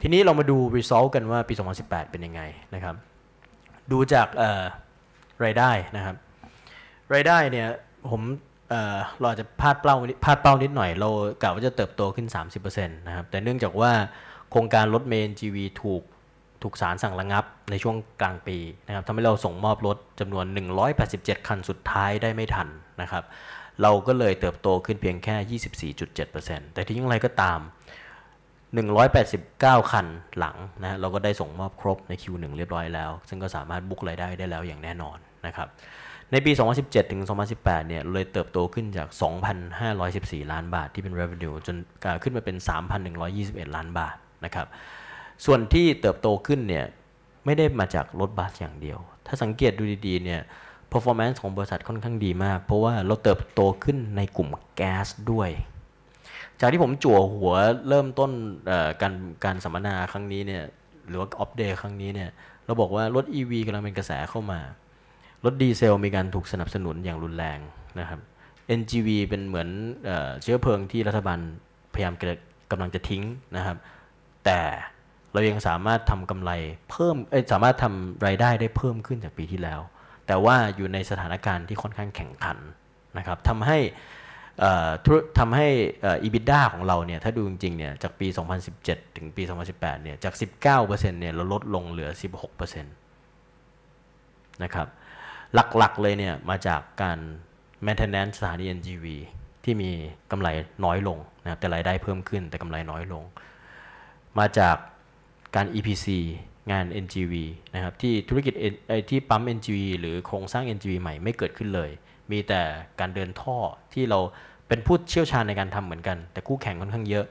ทีนี้เรามาดู result กันว่าปี 2018 เป็นยังไงนะครับ ดูจากรายได้นะครับรายได้เนี่ยผมเออเราจะพลาดเป้าพลาดเป้านิดหน่อย เรากะว่าจะเติบโตขึ้น 30%นะครับแต่เนื่องจากว่าโครงการรถเมนจีวีถูก ถูกสารสั่งระงับในช่วงกลางปีนะครับทำให้เราส่งมอบรถจำนวน 187 คันสุดท้ายได้ไม่ทันนะครับ เราก็เลยเติบโตขึ้นเพียงแค่ 24.7%แต่ที่ยังไรก็ตาม 189 คันหลังนะเราก็ได้ส่งมอบครบใน Q1 เรียบร้อยแล้ว ซึ่งก็สามารถบุกรายได้ได้แล้วอย่างแน่นอนนะครับในปี 2017 ถึง 2018 เนี่ย เลยเติบโตขึ้นจาก 2,514 ล้านบาทที่เป็น revenue จนขึ้นมาเป็น 3,121 ล้านบาทนะครับ ส่วนที่เติบโตขึ้นเนี่ย ไม่ได้มาจากรถบัสอย่างเดียว ถ้าสังเกตดูดีๆ เนี่ย performance ของบริษัทค่อนข้างดีมาก เพราะว่าเราเติบโตขึ้นในกลุ่มแก๊สด้วย จากที่ผมจั่วหัวเริ่มต้นการการสัมมนาครั้งนี้เนี่ย หรือว่าอัปเดตครั้งนี้เนี่ย เราบอกว่ารถ EV กำลังเป็นกระแสเข้ามารถดีเซลมีการถูกสนับสนุนอย่างรุนแรงนะครับ NGV เป็นเหมือนเอเชื้อเพลิงที่รัฐบาลพยายามกำลังจะทิ้งนะครับ แต่เรายังสามารถทำกำไรเพิ่มสามารถทำไรายได้ได้เพิ่มขึ้นจากปีที่แล้ว แต่ว่าอยู่ในสถานการณ์ที่ค่อนข้างแข่งขันนะครับทำให้ทำให้ e บิดดาของเราเนี่ยถ้าดูจริงๆเนี่ยจากปี 2017 ถึงปี 2018 เนี่ยจาก 19%เนี่ยเราลดลงเหลือ 16%นะครับหลักๆเลยเนี่ยมาจากการ maintenance สถานี NGV ที่มีกำไรน้อยลงนะครับแต่รายได้เพิ่มขึ้นแต่กำไรน้อยลง มาจากการ EPC งาน NGV นะครับที่ธุรกิจไอที่ปั๊ม NGV หรือโครงสร้าง NGV ใหม่ไม่เกิดขึ้นเลย มีแต่การเดินท่อที่เราเป็นผู้เชี่ยวชาญในการทำเหมือนกัน แต่คู่แข่งค่อนข้างเยอะ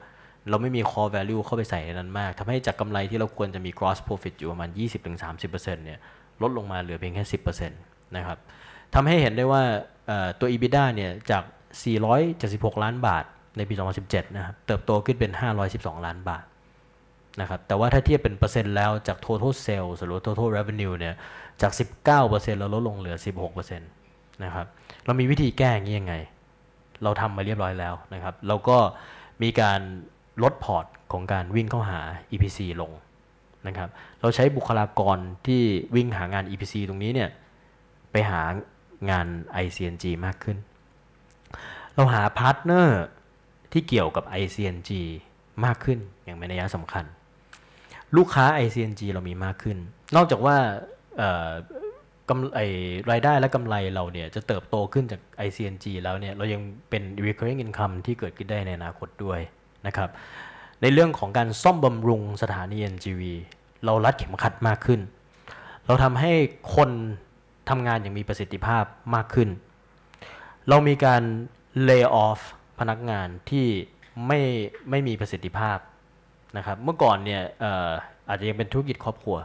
เราไม่มี core value เข้าไปใส่ในนั้นมากทำให้จากกำไรที่เราควรจะมี c r o s s profit อยู่ประมาณ 20-30%เนี่ยลดลงมาเหลือเพียงแค่10%นะครับทำให้เห็นได้ว่าตัว EBITDA เนี่ย จาก476ล้านบาท ในปี 2017 นะครับ เติบโตขึ้นเป็น 512 ล้านบาท นะครับ แต่ว่าถ้าเทียบเป็นเปอร์เซ็นต์แล้วจาก total sales หรือ total revenue เนี่ย จาก 19%เราลดลงเหลือ 16%นะครับ เรามีวิธีแก้อย่างนี้ยังไง เราทำมาเรียบร้อยแล้วนะครับ เราก็มีการลดพอร์ตของการวิ่งเข้าหา EPC ลงนะครับ เราใช้บุคลากรที่วิ่งหางาน EPC ตรงนี้เนี่ยไปหางาน ICNG มากขึ้น เราหาพาร์ทเนอร์ที่เกี่ยวกับ ICNG มากขึ้นอย่างมีนัยสำคัญ ลูกค้า ICNG เรามีมากขึ้น นอกจากว่ากำไรรายได้และกำไรเราเนี่ย จะเติบโตขึ้นจาก ICNG แล้วเนี่ย เรายังเป็น recurring income ที่เกิดขึ้นได้ในอนาคตด้วยนะครับ ในเรื่องของการซ่อมบำรุงสถานี NGV เรารัดเข็มขัดมากขึ้น เราทำให้คนทำงานอย่างมีประสิทธิภาพมากขึ้น เรามีการลิกออฟพนักงานที่ ไม่ไม่มีประสิทธิภาพนะครับ เมื่อก่อนเนี่ยอาจจะยังเป็นธุรกิจครอบครัว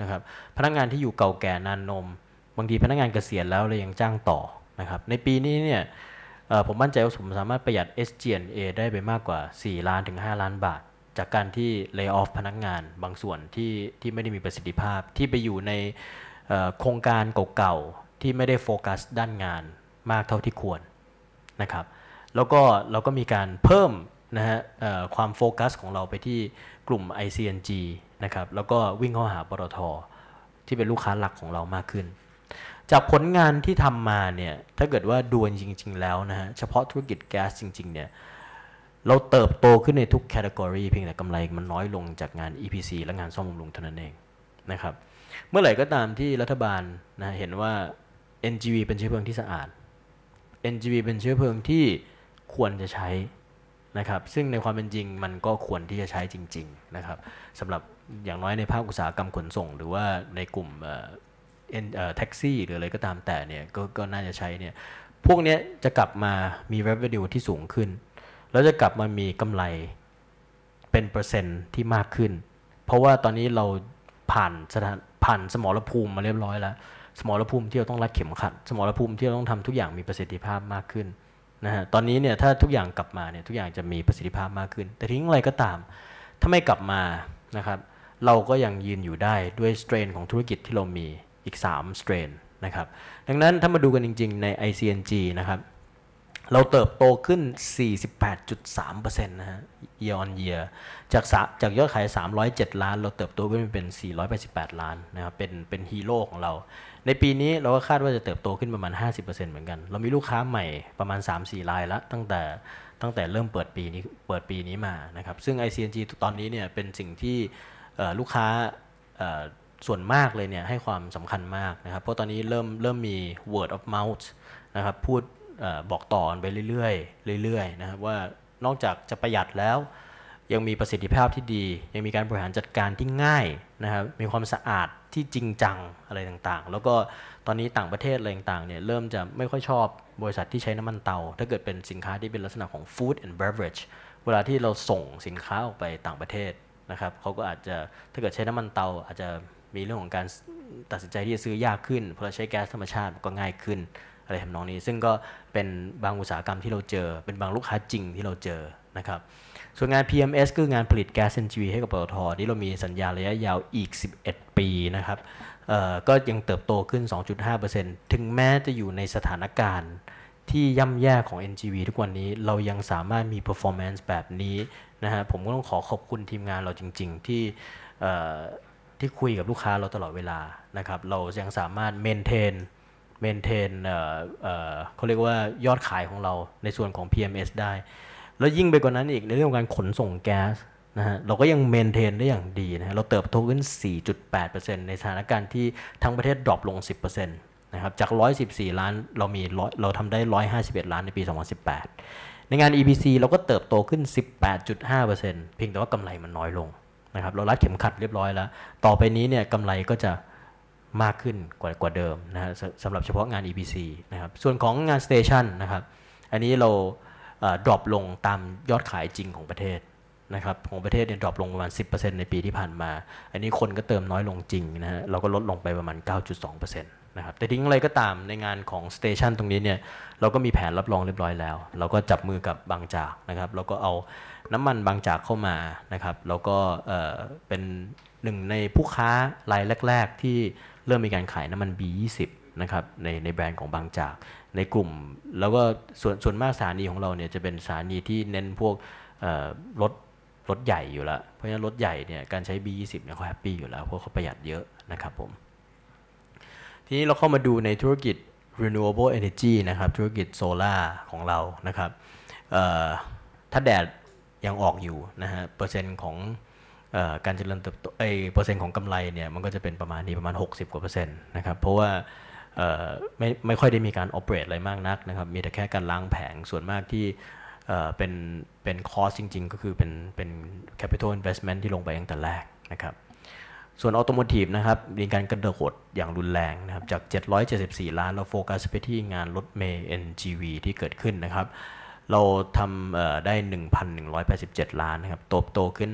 นะครับ พนักงานที่อยู่เก่าแก่นานนม บางทีพนักงานเกษียณแล้วเลยยังจ้างต่อนะครับ ในปีนี้เนี่ยผมมั่นใจว่าผมสามารถประหยัด SG&A ได้ไปมากกว่า 4ล้านถึง5ล้านบาท จากการที่ลิกออฟพนักงานบางส่วนที่ที่ไม่ได้มีประสิทธิภาพที่ไปอยู่ในโครงการเก่าๆ ที่ไม่ได้โฟกัสด้านงานมากเท่าที่ควรนะครับแล้วก็เราก็มีการเพิ่มนะฮะความโฟกัสของเราไปที่กลุ่ม ICNG นะครับแล้วก็วิ่งเข้าหาปตทที่เป็นลูกค้าหลักของเรามากขึ้น จากผลงานที่ทำมาเนี่ยถ้าเกิดว่าดูนจริงๆแล้วนะฮะเฉพาะธุรกิจแก๊สจริงๆเนี่ยเราเติบโตขึ้นในทุกแคตตากรีเพียงแต่กำไรมันน้อยลงจากงาน EPC และงานซ่อมบำรุงเท่านั้นเองนะครับเมื่อไหร่ก็ตามที่รัฐบาลนะเห็นว่า NGV เป็นเชื้อเพลิงที่สะอาด NGV เป็นเชื้อเพลิงที่ควรจะใช้นะครับซึ่งในความเป็นจริงมันก็ควรที่จะใช้จริงๆนะครับสำหรับอย่างน้อยในภาคอุตสาหกรรมขนส่ง หรือว่าในกลุ่มเอ็นแท็กซี่หรืออะไรก็ตามแต่เนี่ยกก็น่าจะใช้เนี่ยพวกนี้จะกลับมามี revenue ที่สูงขึ้น แล้วจะกลับมามีกำไรเป็นเปอร์เซ็นต์ที่มากขึ้น เพราะว่าตอนนี้เราผ่านสถานผ่านสมรภูมิมาเรียบร้อยแล้วสมรภูมิที่เราต้องรัดเข็มขัด สมรภูมิที่เราต้องทำทุกอย่างมีประสิทธิภาพมากขึ้นนะฮะตอนนี้เนี่ยถ้าทุกอย่างกลับมาเนี่ยทุกอย่างจะมีประสิทธิภาพมากขึ้น แต่ทิ้งอะไรก็ตาม ถ้าไม่กลับมานะครับเราก็ยังยืนอยู่ได้ด้วยสเตรนของธุรกิจที่เรามีอีก3สเตรนนะครับดังนั้นถ้ามาดูกันจริง ๆใน ICNG นะครับเราเติบโตขึ้น 48.3%นะฮะ year on year จากจากยอดขาย 307 ล้าน เราเติบโตขึ้นเป็น 488 ล้านนะครับ เป็นเป็นฮีโร่ของเรา ในปีนี้เราก็คาดว่าจะเติบโตขึ้นประมาณ 50%เหมือนกัน เรามีลูกค้าใหม่ประมาณ 3-4 รายละตั้งแต่ตั้งแต่เริ่มเปิดปีนี้ เปิดปีนี้มา นะครับ ซึ่ง ICNG ตอนนี้เนี่ย เป็นสิ่งที่ลูกค้าส่วนมากเลยเนี่ย ให้ความสำคัญมากนะครับ เพราะตอนนี้เริ่มเริ่มมี word of mouth นะครับ พูดบอกต่อไปเรื่อย ๆ เรื่อยๆนะครับว่านอกจากจะประหยัดแล้ว ยังมีประสิทธิภาพที่ดี ยังมีการบริหารจัดการที่ง่ายนะครับมีความสะอาดที่จริงจังอะไรต่างๆ แล้วก็ตอนนี้ต่างประเทศอะไรต่างๆเนี่ยเริ่มจะไม่ค่อยชอบบริษัทที่ใช้น้ำมันเตา ถ้าเกิดเป็นสินค้าที่เป็นลักษณะของ food and beverage เวลาที่เราส่งสินค้าออกไปต่างประเทศนะครับเขาก็อาจจะถ้าเกิดใช้น้ำมันเตาอาจจะมีเรื่องของการตัดสินใจที่จะซื้อยากขึ้นเพราะใช้แก๊สธรรมชาติก็ง่ายขึ้นอะไรทำนองนี้ซึ่งก็เป็นบางอุตสาหกรรมที่เราเจอ เป็นบางลูกค้าจริงที่เราเจอนะครับส่วนงาน PMS คืองานผลิตแก๊ส n g ีให้กับปตทที่เรามีสัญญาระยะยาวอีก 11 ปีนะครับก็ยังเติบโตขึ้น 2.5%ถึงแม้จะอยู่ในสถานการณ์ที่ย่ำแย่ของ NGV ทุกวันนี้เรายังสามารถมี performance แบบนี้นะฮะผมก็ต้องขอขอบคุณทีมงานเราจริงๆ ที่ที่คุยกับลูกค้าเราตลอดเวลานะครับเรายังสามารถเมนเทนเมนเทนเขาเรียกว่ายอดขายของเราในส่วนของ PMS ได้ แล้วยิ่งไปกว่านั้นอีกในเรื่องของการขนส่งแก๊สนะฮะ เราก็ยังเมนเทนได้อย่างดีนะะเราเติบโตขึ้น 4.8%ในสถานการณ์ที่ทั้งประเทศดรอปลง 10%นะครับ จาก 114 ล้าน เรามีเราทำได้ 151 ล้านในปี 2018 ในงาน EPC เราก็เติบโตขึ้น 18.5%เพียงแต่ว่ากำไรมันน้อยลงนะครับ เราลัดเข็มขัดเรียบร้อยแล้ว ต่อไปนี้เนี่ยกำไรก็จะมากขึ้นกว่ากว่าเดิมนะฮะสำหรับเฉพาะงาน e p c นะครับส่วนของงาน Station นะครับอันนี้เราดรอปลงตามยอดขายจริงของประเทศนะครับของประเทศเนี่ยดรอปลงประมาณ 10%ในปีที่ผ่านมา อันนี้คนก็เติมน้อยลงจริงนะฮะเราก็ลดลงไปประมาณ 9.2%นะครับแต่ทิ้งอะไรก็ตามในงานของสเตชันตรงนี้เนี่ยเราก็มีแผนรับรองเรียบร้อยแล้ว เราก็จับมือกับบางจากนะครับเราก็เอาน้ำมันบางจากเข้ามานะครับเราก็เป็นหนึ่งในผู้ค้ารายแรก ๆ ที่เริ่มมีการขายน้ำมัน B20 นะครับในในแบรนด์ของบางจากในกลุ่มแล้วก็ส่วนส่วนมากสถานีของเราเนี่ยจะเป็นสถานีที่เน้นพวกรถรถใหญ่อยู่แล้วเพราะฉะนั้นรถใหญ่เนี่ยการใช้ B20 เนี่ยเขาแฮปปี้อยู่แล้วเพราะเขาประหยัดเยอะนะครับผมทีนี้เราเข้ามาดูในธุรกิจ renewable energy นะครับ ธุรกิจโซลา่าของเรานะครับถ้าแดดยังออกอยู่นะฮะเปอร์เซ็นต์ของการเจริญเติบโตไอเปอร์เซ็นต์ของกำไรเนี่ยมันก็จะเป็นประมาณนี้ประมาณ60กว่าเปอร์เซ็นต์นะครับเพราะว่าไม่ไม่ค่อยได้มีการออเปรตอะไรมากนักนะครับ มีแต่แค่การล้างแผงส่วนมากที่เป็นเป็นคอสจริงๆ ก็คือเป็นเป็นแคปิตอลอินเวสเมนท์ที่ลงไปตั้งแต่แรกนะครับ ส่วนออโตโมทีฟนะครับ มีการกระโดดอย่างรุนแรงนะครับ จาก 774 ล้านเราโฟกัสไปที่งานรถเมย์ NGV ที่เกิดขึ้นนะครับเราทำได้ 1,187 ล้านนะครับโตบโตขึ้น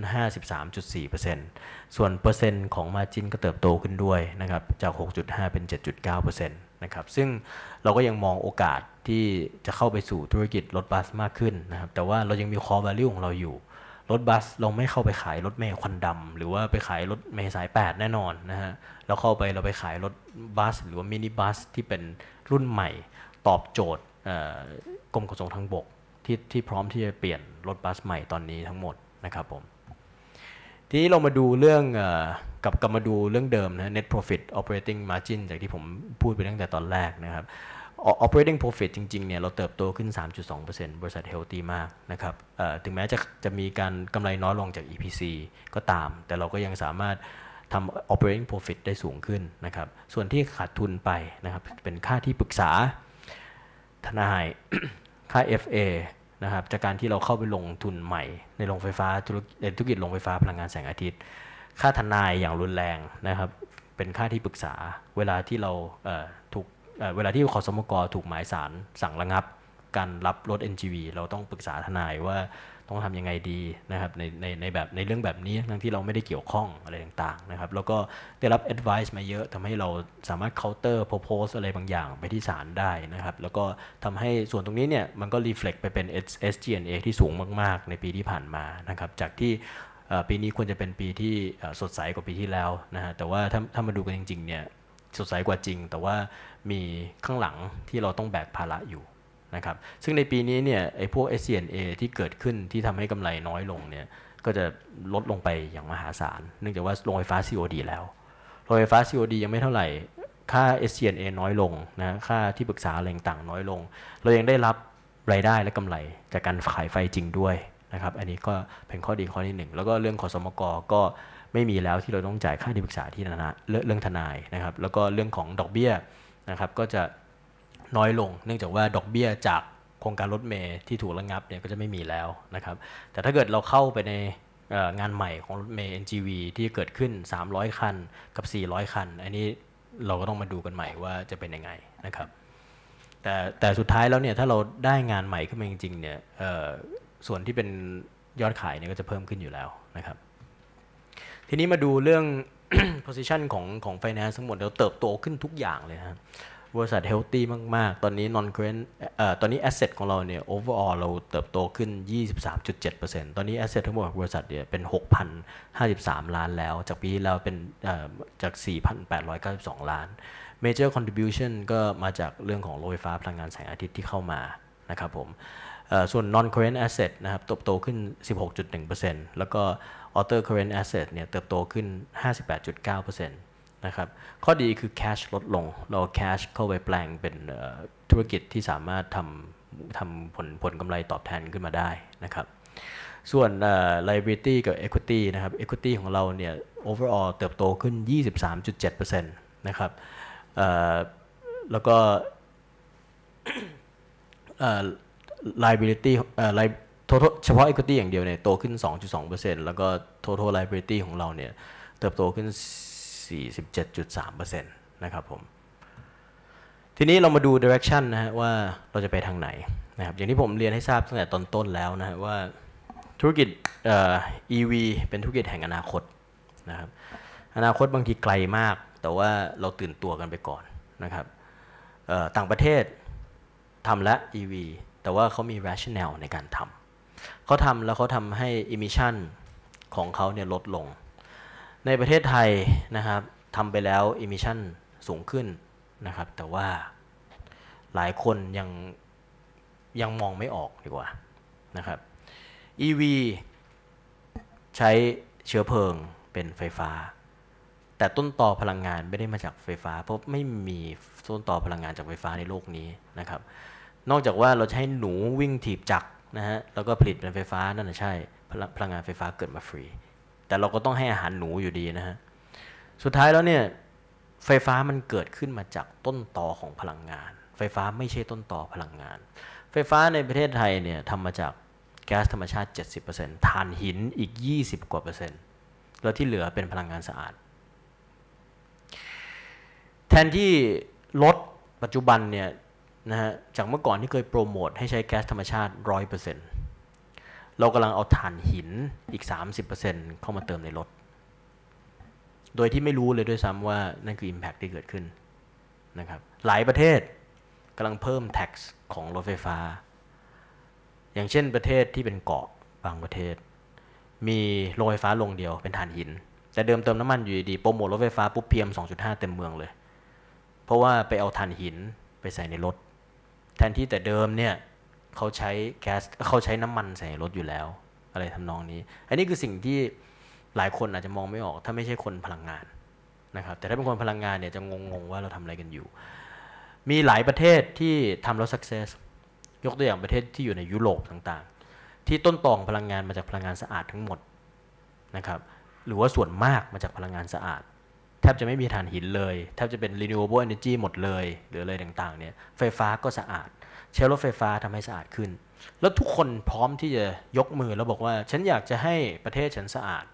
53.4%ส่วนเปอร์เซ็นต์ของมาจินก็เติบโตขึ้นด้วยนะครับจาก6.5 เป็น 7.9%นะครับซึ่งเราก็ยังมองโอกาสที่จะเข้าไปสู่ธุรกิจรถบัสมากขึ้นนะครับแต่ว่าเรายังมีคอ r e value ของเราอยู่รถบัสเราไม่เข้าไปขายรถเมย์ควันดำหรือว่าไปขายรถเมย์สาย 8 แน่นอนนะฮะเราเข้าไปเราไปขายรถบัสหรือว่ามินิบัสที่เป็นรุ่นใหม่ตอบโจทย์กรมขนส่งทางบกที่ที่พร้อมที่จะเปลี่ยนรถบัสใหม่ตอนนี้ทั้งหมดนะครับผมทีนี้เรามาดูเรื่องกับกลับมาดูเรื่องเดิมนะ net profit operating margin จากที่ผมพูดไปตั้งแต่ตอนแรกนะครับ operating profit จริง ๆเนี่ยเราเติบโตขึ้น 3.2%บริษัท healthy มากนะครับถึงแม้จะจะมีการกำไรน้อยลงจาก EPC ก็ตาม แต่เราก็ยังสามารถทำ operating profit ได้สูงขึ้นนะครับ ส่วนที่ขาดทุนไปนะครับเป็นค่าที่ปรึกษาทนายค่า FA นะครับจากการที่เราเข้าไปลงทุนใหม่ ในโรงไฟฟ้าธุรกิจโรงไฟฟ้าพลังงานแสงอาทิตย์ ค่าทนายอย่างรุนแรงนะครับเป็นค่าที่ปรึกษาเวลาที่เราถูกเวลาที่ขอสมกถูกหมายสารสั่งระงับ การรับรถ NGV เราต้องปรึกษาทนายว่าต้องทํำยังไงดีนะครับในในในแบบในเรื่องแบบนี้ทั้งที่เราไม่ได้เกี่ยวข้องอะไรต่างๆนะครับแล้วก็ได้รับ advice มาเยอะทำให้เราสามารถ counter propose อะไรบางอย่างไปที่ศาลได้นะครับแล้วก็ทำให้ส่วนตรงนี้เนี่ยมันก็ reflect ไปเป็น SGNA ที่สูงมากๆ ในปีที่ผ่านมานะครับจากที่ปีนี้ควรจะเป็นปีที่สดใสกว่าปีที่แล้วนะฮะแต่ว่าถ้าถ้ามาดูกันจริงๆเนี่ยสดใสกว่าจริง แต่ว่ามีข้างหลังที่เราต้องแบกภาระอยู่นะครับซึ่งในปีนี้เนี่ยไอ้พวก s c n a ที่เกิดขึ้นที่ทำให้กำไรน้อยลงเนี่ยก็จะลดลงไปอย่างมหาศาลเนื่องจากว่าโรงไฟฟ้า COD แล้วโรงไฟฟ้า COD ยังไม่เท่าไหร่ค่า s c n a น้อยลงนะค่าที่ปรึกษาอะไรต่างน้อยลง เรายังได้รับรายได้และกำไรจากการขายไฟจริงด้วยนะครับอันนี้ก็เป็นข้อดีข้อที่หนึ่งแล้วก็เรื่องขอสมกก็ไม่มีแล้วที่เราต้องจ่ายค่าที่ปรึกษาที่นานาเรื่องทนายนะครับแล้วก็เรื่องของดอกเบี้ยนะครับก็จะน้อยลง เนื่องจากว่าดอกเบี้ยจากโครงการรถเมย์ที่ถูกระงับเนี่ยก็จะไม่มีแล้วนะครับแต่ถ้าเกิดเราเข้าไปในงานใหม่ของรถเมย์ NGV ที่เกิดขึ้น 300 คันกับ 400 คัน อันนี้เราก็ต้องมาดูกันใหม่ว่าจะเป็นยังไงนะครับ แต่แต่สุดท้ายแล้วเนี่ยถ้าเราได้งานใหม่ขึ้นมาจริงๆเนี่ยส่วนที่เป็นยอดขายเนี่ยก็จะเพิ่มขึ้นอยู่แล้วนะครับ ทีนี้มาดูเรื่อง position ของของ finance ทั้งหมดเราเติบโตขึ้นทุกอย่างเลยครับบริษัทเฮลตี้มาก ๆ ตอนนี้นอนเค r r e n t ตอนนี้แอสเซทของเราเนี่ยโอ o v e r ออ l เราเติบโตขึ้น 23.7%ตอนนี้แอสเซททั้งหมดของบริษัทเนี่ยเป็น 6,053 ล้านแล้ว จากปีที่แล้วเป็นจาก 4,892 ล้าน major contribution ก็มาจากเรื่องของโรงไฟฟ้าพลังงานแสงอาทิตย์ที่เข้ามานะครับผมส่วน non current asset นะครับเติบโตขึ้น 16.1%แล้วก็ other current asset เนี่ยเติบโตขึ้น 58.9%นะครับ ข้อดีคือแคชลดลง เราแคชเข้าไปแปลงเป็นธุรกิจที่สามารถทำทำผลผลกำไรตอบแทนขึ้นมาได้นะครับ ส่วน liability กับ equity นะครับ equity ของเราเนี่ย overall เติบโตขึ้น 23.7%นะครับแล้วก็ liability t o t a เฉพาะ equity อย่างเดียวเนี่ยโตขึ้น 2.2%แล้วก็ total liability ของเราเนี่ยเติบโตขึ้น47.3%นะครับผมทีนี้เรามาดู direction นะฮะว่าเราจะไปทางไหนนะครับอย่างที่ผมเรียนให้ทราบตั้งแต่ตอนต้นแล้วนะฮะว่าธุรกิจเอ EV เป็นธุรกิจแห่งอนาคตนะครับอนาคตบางทีไกลมาก แต่ว่าเราตื่นตัวกันไปก่อนนะครับต่างประเทศทำและ EV แต่ว่าเขามี rationale ในการทำเขาทำแล้วเขาทำให้ emission ของเขาเนี่ยลดลงในประเทศไทยนะครับทำไปแล้วอิมิชันสูงขึ้นนะครับแต่ว่าหลายคน ยังยังมองไม่ออกดีกว่านะครับ EV ใช้เชื้อเพลิงเป็นไฟฟ้า แต่ต้นต่อพลังงานไม่ได้มาจากไฟฟ้า เพราะไม่มีต้นต่อพลังงานจากไฟฟ้าในโลกนี้นะครับนอกจากว่าเราใช้หนูวิ่งถีบจักรนะฮะแล้วก็ผลิตเป็นไฟฟ้า นั่นแหะใช่ พลังงานไฟฟ้าเกิดมาฟรีแต่เราก็ต้องให้อาหารหนูอยู่ดีนะฮะ สุดท้ายแล้วเนี่ย ไฟฟ้ามันเกิดขึ้นมาจากต้นตอของพลังงาน ไฟฟ้าไม่ใช่ต้นตอพลังงาน ไฟฟ้าในประเทศไทยเนี่ยทำมาจากแก๊ส ธรรมชาติ 70%ถ่านหินอีก 20 กว่าเปอร์เซ็นต์ แล้วที่เหลือเป็นพลังงานสะอาด แทนที่รถปัจจุบันเนี่ยนะฮะจากเมื่อก่อนที่เคยโปรโมทให้ใช้แก๊สธรรมชาติ 100%เรากำลังเอาถ่านหินอีก 30%เข้ามาเติมในรถ โดยที่ไม่รู้เลยด้วยซ้ำว่านั่นคือ Impact ที่เกิดขึ้นนะครับ หลายประเทศกำลังเพิ่ม tax ของรถไฟฟ้า อย่างเช่นประเทศที่เป็นเกาะบางประเทศ มีโรงไฟฟ้าลงเดียวเป็นถ่านหิน แต่เดิมเติมน้ำมันอยู่ดีโปรโมทรถไฟฟ้าปุ๊บเพียม 2.5 เต็มเมืองเลย เพราะว่าไปเอาถ่านหินไปใส่ในรถแทนที่แต่เดิมเนี่ยเขาใช้แก๊สเขาใช้น้ำมันใส่รถอยู่แล้ว อะไรทำนองนี้อันนี้คือสิ่งที่หลายคนอาจจะมองไม่ออก ถ้าไม่ใช่คนพลังงานนะครับ แต่ถ้าเป็นคนพลังงานเนี่ยจะงงๆว่าเราทำอะไรกันอยู่ มีหลายประเทศที่ทำแล้วสักเซสยกตัวอย่างประเทศที่อยู่ในยุโรปต่าง ๆ ที่ต้นตอองพลังงานมาจากพลังงานสะอาดทั้งหมดนะครับ หรือว่าส่วนมากมาจากพลังงานสะอาดแทบจะไม่มีถ่านหินเลยแทบจะเป็น renewable energy หมดเลยหรืออะไรต่างๆเนี่ยไฟฟ้าก็สะอาดใช้รถไฟฟ้าทำให้สะอาดขึ้น แล้วทุกคนพร้อมที่จะยกมือแล้วบอกว่า ฉันอยากจะให้ประเทศฉันสะอาด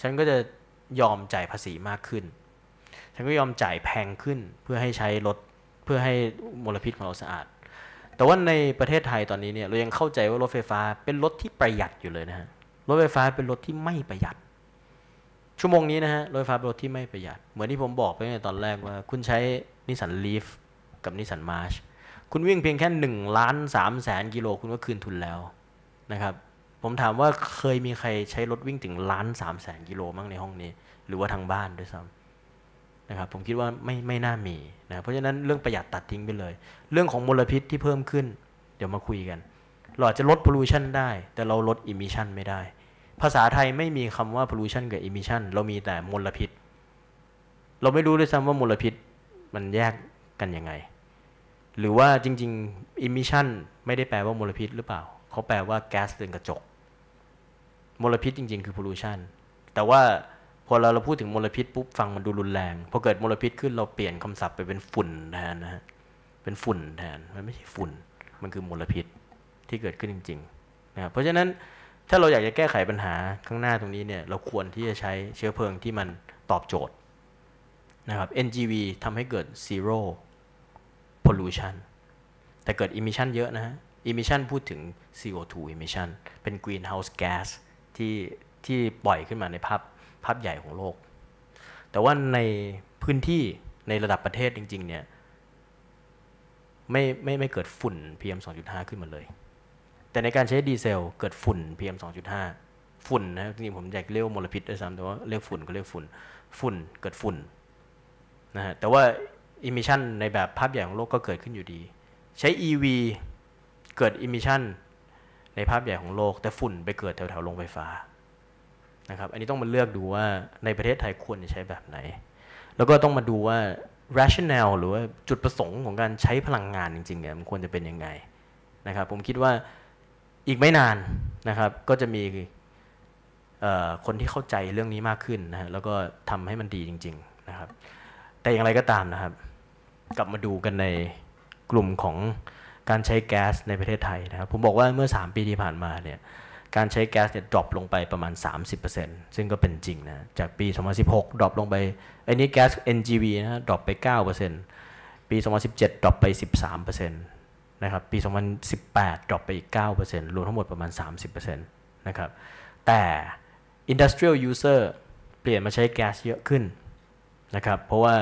ฉันก็จะยอมจ่ายภาษีมากขึ้น ฉันก็ยอมจ่ายแพงขึ้นเพื่อให้ใช้รถเพื่อให้มลพิษของเราสะอาด แต่ว่าในประเทศไทยตอนนี้เนี่ยเรายังเข้าใจว่ารถไฟฟ้าเป็นรถที่ประหยัดอยู่เลยนะฮะ รถไฟฟ้าเป็นรถที่ไม่ประหยัด ชั่วโมงนี้นะฮะรถไฟฟ้าเป็นรถที่ไม่ประหยัด เหมือนที่ผมบอกไปในตอนแรกว่า คุณใช้นิสสันลีฟกับนิสสันมาร์ชคุณวิ่งเพียงแค่หนึ่งล้านสามแสนกิโลคุณก็คืนทุนแล้วนะครับ ผมถามว่าเคยมีใครใช้รถวิ่งถึงล้านสามแสนกิโลมั้งในห้องนี้ หรือว่าทางบ้านด้วยซ้ำนะครับ ผมคิดว่าไม่ไม่น่ามีนะเพราะฉะนั้นเรื่องประหยัดตัดทิ้งไปเลย เรื่องของมลพิษที่เพิ่มขึ้น เดี๋ยวมาคุยกัน เราอาจจะลดพลูชันได้ แต่เราลดอิมิชันไม่ได้ภาษาไทยไม่มีคำว่าพลูชันกับอิมิชันเรามีแต่มลพิษเราไม่รู้ด้วยซ้ำว่ามลพิษมันแยกกันยังไงหรือว่าจริงๆอิมิชันไม่ได้แปลว่ามลพิษหรือเปล่าเขาแปลว่าแก๊สเรือนกระจกมลพิษจริง ๆคือพลูชันแต่ว่าพอเราเราพูดถึงมลพิษปุ๊บฟังมันดูรุนแรงพอเกิดมลพิษขึ้นเราเปลี่ยนคำศัพท์ไปเป็นฝุ่นแทนนะฮะเป็นฝุ่นแทนมันไม่ใช่ฝุ่นมันคือมลพิษที่เกิดขึ้นจริงๆนะเพราะฉะนั้นถ้าเราอยากจะแก้ไขปัญหาข้างหน้าตรงนี้เนี่ยเราควรที่จะใช้เชื้อเพลิงที่มันตอบโจทย์นะครับ NGV ทำให้เกิด zero pollution แต่เกิด emission เยอะนะฮะ emission พูดถึง CO2 emission เป็น greenhouse gas ที่ที่ปล่อยขึ้นมาในภาพภาพใหญ่ของโลก แต่ว่าในพื้นที่ในระดับประเทศจริง ๆ เนี่ย ไม่ไม่ไม่เกิดฝุ่น PM 2.5 ขึ้นมาเลย แต่ในการใช้ดีเซล เกิดฝุ่น PM 2.5ฝุ่นนะจริงผมอยากเรียกมลพิษด้วยซ้ำแต่ว่าเรียกฝุ่นก็เรียกฝุ่นฝุ่นเกิดฝุ่นนะฮะแต่ว่าอิมิชันในแบบภาพใหญ่ของโลกก็เกิดขึ้นอยู่ดี ใช้ EV เกิดอิมิชันในภาพใหญ่ของโลก แต่ฝุ่นไปเกิดแถวๆ โรงไฟฟ้านะครับ อันนี้ต้องมาเลือกดูว่าในประเทศไทยควรจะใช้แบบไหน แล้วก็ต้องมาดูว่า rationale หรือว่าจุดประสงค์ของการใช้พลังงานจริงๆเนี่ยมันควรจะเป็นยังไงนะครับ ผมคิดว่าอีกไม่นานนะครับ ก็จะมีคนที่เข้าใจเรื่องนี้มากขึ้นนะฮะแล้วก็ทำให้มันดีจริง ๆนะครับ แต่อย่างไรก็ตามนะครับกลับมาดูกันในกลุ่มของการใช้แก๊สในประเทศไทยนะครับผมบอกว่าเมื่อ 3 ปีที่ผ่านมาเนี่ยการใช้แก๊สเนี่ยดรอปลงไปประมาณ 30%ซึ่งก็เป็นจริงนะจากปี 2016ดรอปลงไปอันนี้แก๊ส NGV นะดรอปไป 9%ปี 2017ดรอปไป 13%นะครับปี 2018ดรอปไปอีก9%รวมทั้งหมดประมาณ 30%นะครับแต่ industrial user เปลี่ยนมาใช้แก๊สเยอะขึ้นนะครับเพราะว่า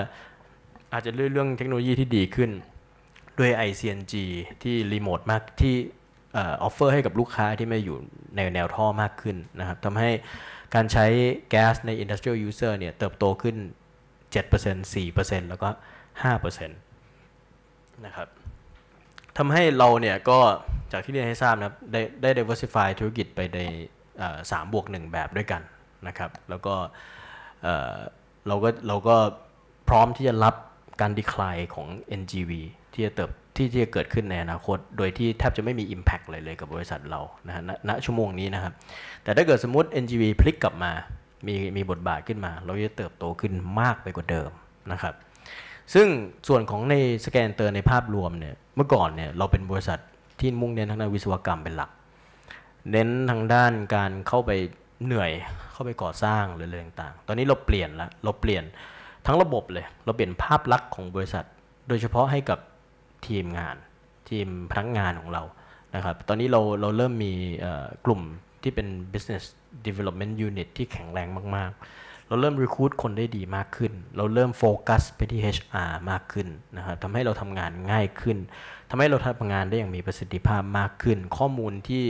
อาจจะด้วยเรื่องเทคโนโลยีที่ดีขึ้นด้วย ICNG ที่รีโมทมากที่ออฟเฟอร์ให้กับลูกค้าที่ไม่อยู่ในแนวท่อมากขึ้นนะครับทำให้การใช้แก๊สใน Industrial User เนี่ยเติบโตขึ้น 7% 4%แล้วก็5%นะครับทำให้เราเนี่ยก็จากที่เรียนให้ทราบนะครับได้ได้ diversify ธุรกิจไปในสามบวกหนึ่งแบบด้วยกันนะครับแล้วก็เราก็เราก็พร้อมที่จะรับการดีคลายของ NGV ที่จะเติบที่จะเกิดขึ้นในอนาคต โดยที่แทบจะไม่มี Impact เลยเลยกับบริษัทเรานะฮะณชั่วโมงนี้นะครับ แต่ถ้าเกิดสมมติ NGV พลิกกลับมามีมีบทบาทขึ้นมา เราจะเติบโตขึ้นมากไปกว่าเดิมนะครับซึ่งส่วนของในสแกนเตอร์ในภาพรวมเนี่ยเมื่อก่อนเนี่ยเราเป็นบริษัทที่มุ่งเน้นทางด้านวิศวกรรมเป็นหลัก เน้นทางด้านการเข้าไปเหนื่อยเข้าไปก่อสร้างหรืออะไรต่างๆ ตอนนี้เราเปลี่ยนละเราเปลี่ยนทั้งระบบเลยเราเปลี่ยนภาพลักษณ์ของบริษัท โดยเฉพาะให้กับทีมงานทีมพนักงงานของเรานะครับตอนนี้เราเราเริ่มมีกลุ่มที่เป็น business development unit ที่แข็งแรงมากๆ เราเริ่ม recruit คนได้ดีมากขึ้น เราเริ่มโฟกัสไปที่ HR มากขึ้นนะครับทำให้เราทำงานง่ายขึ้นทำให้เราทำงานได้อย่างมีประสิทธิภาพมากขึ้น ข้อมูลที่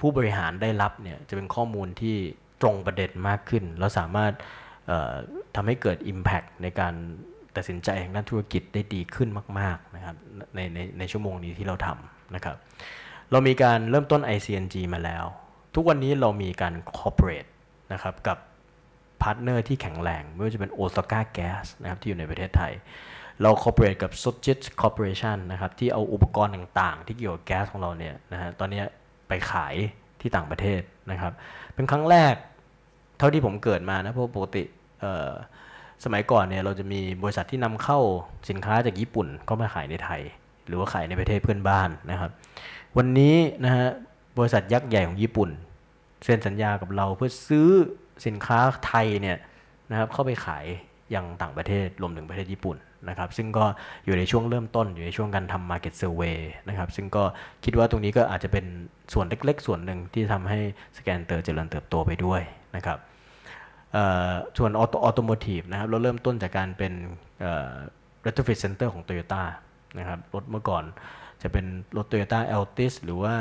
ผู้บริหารได้รับเนี่ยจะเป็นข้อมูลที่ตรงประเด็นมากขึ้น เราสามารถทำให้เกิด Impact ในการตัดสินใจทางด้านธุรกิจได้ดีขึ้นมากๆนะครับในในในชั่วโมงนี้ที่เราทำนะครับเรามีการเริ่มต้น ICNG มาแล้ว ทุกวันนี้เรามีการ corporate นะครับกับพาร์ทเนอร์ที่แข็งแรงไม่ว่าจะเป็นโอซาก้าแก๊สนะครับที่อยู่ในประเทศไทย เราคอร์เปอเรทกับ s o จิ t คอร์ปอเรชันนะครับที่เอาอุปกรณ์ต่างๆ ที่เกี่ยวกับแก๊สของเราเนี่ยนะฮะตอนนี้ไปขายที่ต่างประเทศนะครับเป็นครั้งแรกท่าที่ผมเกิดมานะเพราะปกติสมัยก่อนเนี่ยเราจะมีบริษัทที่นำเข้าสินค้าจากญี่ปุ่นก็มาขายในไทย หรือว่าขายในประเทศเพื่อนบ้านนะครับ วันนี้นะฮะบริษัทยักษ์ใหญ่ของญี่ปุ่นเซ็นสัญญากับเราเพื่อซื้อสินค้าไทยเนี่ยนะครับเข้าไปขายยังต่างประเทศรวมถึงประเทศญี่ปุ่นนะครับ ซึ่งก็อยู่ในช่วงเริ่มต้นอยู่ในช่วงการทำ market survey นะครับซึ่งก็คิดว่าตรงนี้ก็อาจจะเป็นส่วนเล็ก ๆ ส่วนหนึ่งที่ทำให้สแกนเตอร์เจริญเติบโตไปด้วยนะครับส่วนออโตโมทีฟนะครับเราเริ่มต้นจากการเป็นร e t ฟ o f i t นเตอร์ของ Toyota นะครับรถเมื่อก่อนจะเป็นรถ Toyota Altis หรือว่า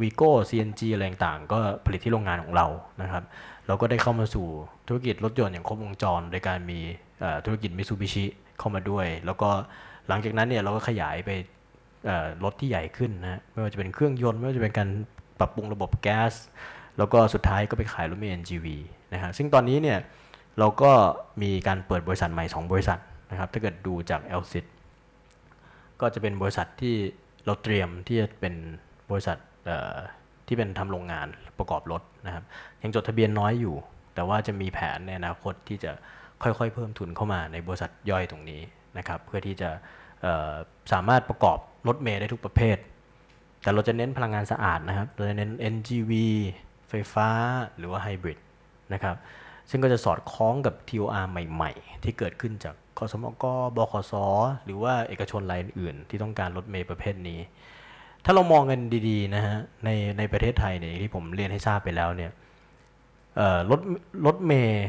วีโก้ซีเอะไรต่าง ก็ผลิตที่โรงงานของเรานะครับเราก็ได้เข้ามาสู่ธุรกิจรถยนต์อย่างครบวงจร โดยการมีธุรกิจมิซูบิชิเข้ามาด้วยแล้วก็หลังจากนั้นเนี่ยเราก็ขยายไปรถที่ใหญ่ขึ้นนะไม่ว่าจะเป็นเครื่องยนต์ไม่ว่าจะเป็นการปรับปรุงระบบแก๊สแล้วก็สุดท้ายก็ไปขายรถเมล์ีวีะฮะซึ่งตอนนี้เนี่ยเราก็มีการเปิดบริษัทใหม่ 2บริษัทนะครับถ้าเกิดดูจาก l s i t ก็จะเป็นบริษัทที่เราเตรียมที่จะเป็นบริษัทที่เป็นทำโรงงานประกอบรถนะครับยังจดทะเบียนน้อยอยู่ แต่ว่าจะมีแผนในอนาคตที่จะค่อยๆ เพิ่มทุนเข้ามาในบริษัทย่อยตรงนี้นะครับเพื่อที่จะสามารถประกอบรถเมล์ได้ทุกประเภท แต่เราจะเน้นพลังงานสะอาดนะครับเราจะเน้น NGV ไฟฟ้าหรือว่าไฮบริดนะครับ ซึ่งก็จะสอดคล้องกับ TOR ใหม่ๆ ที่เกิดขึ้นจากคสมกบคสหรือว่าเอกชนรายอื่น ที่ต้องการรถเมย์ประเภทนี้ ถ้าเรามองกันดีๆนะฮะ ในในประเทศไทยเนี่ยที่ผมเรียนให้ทราบไปแล้วเนี่ยรถรถเมย์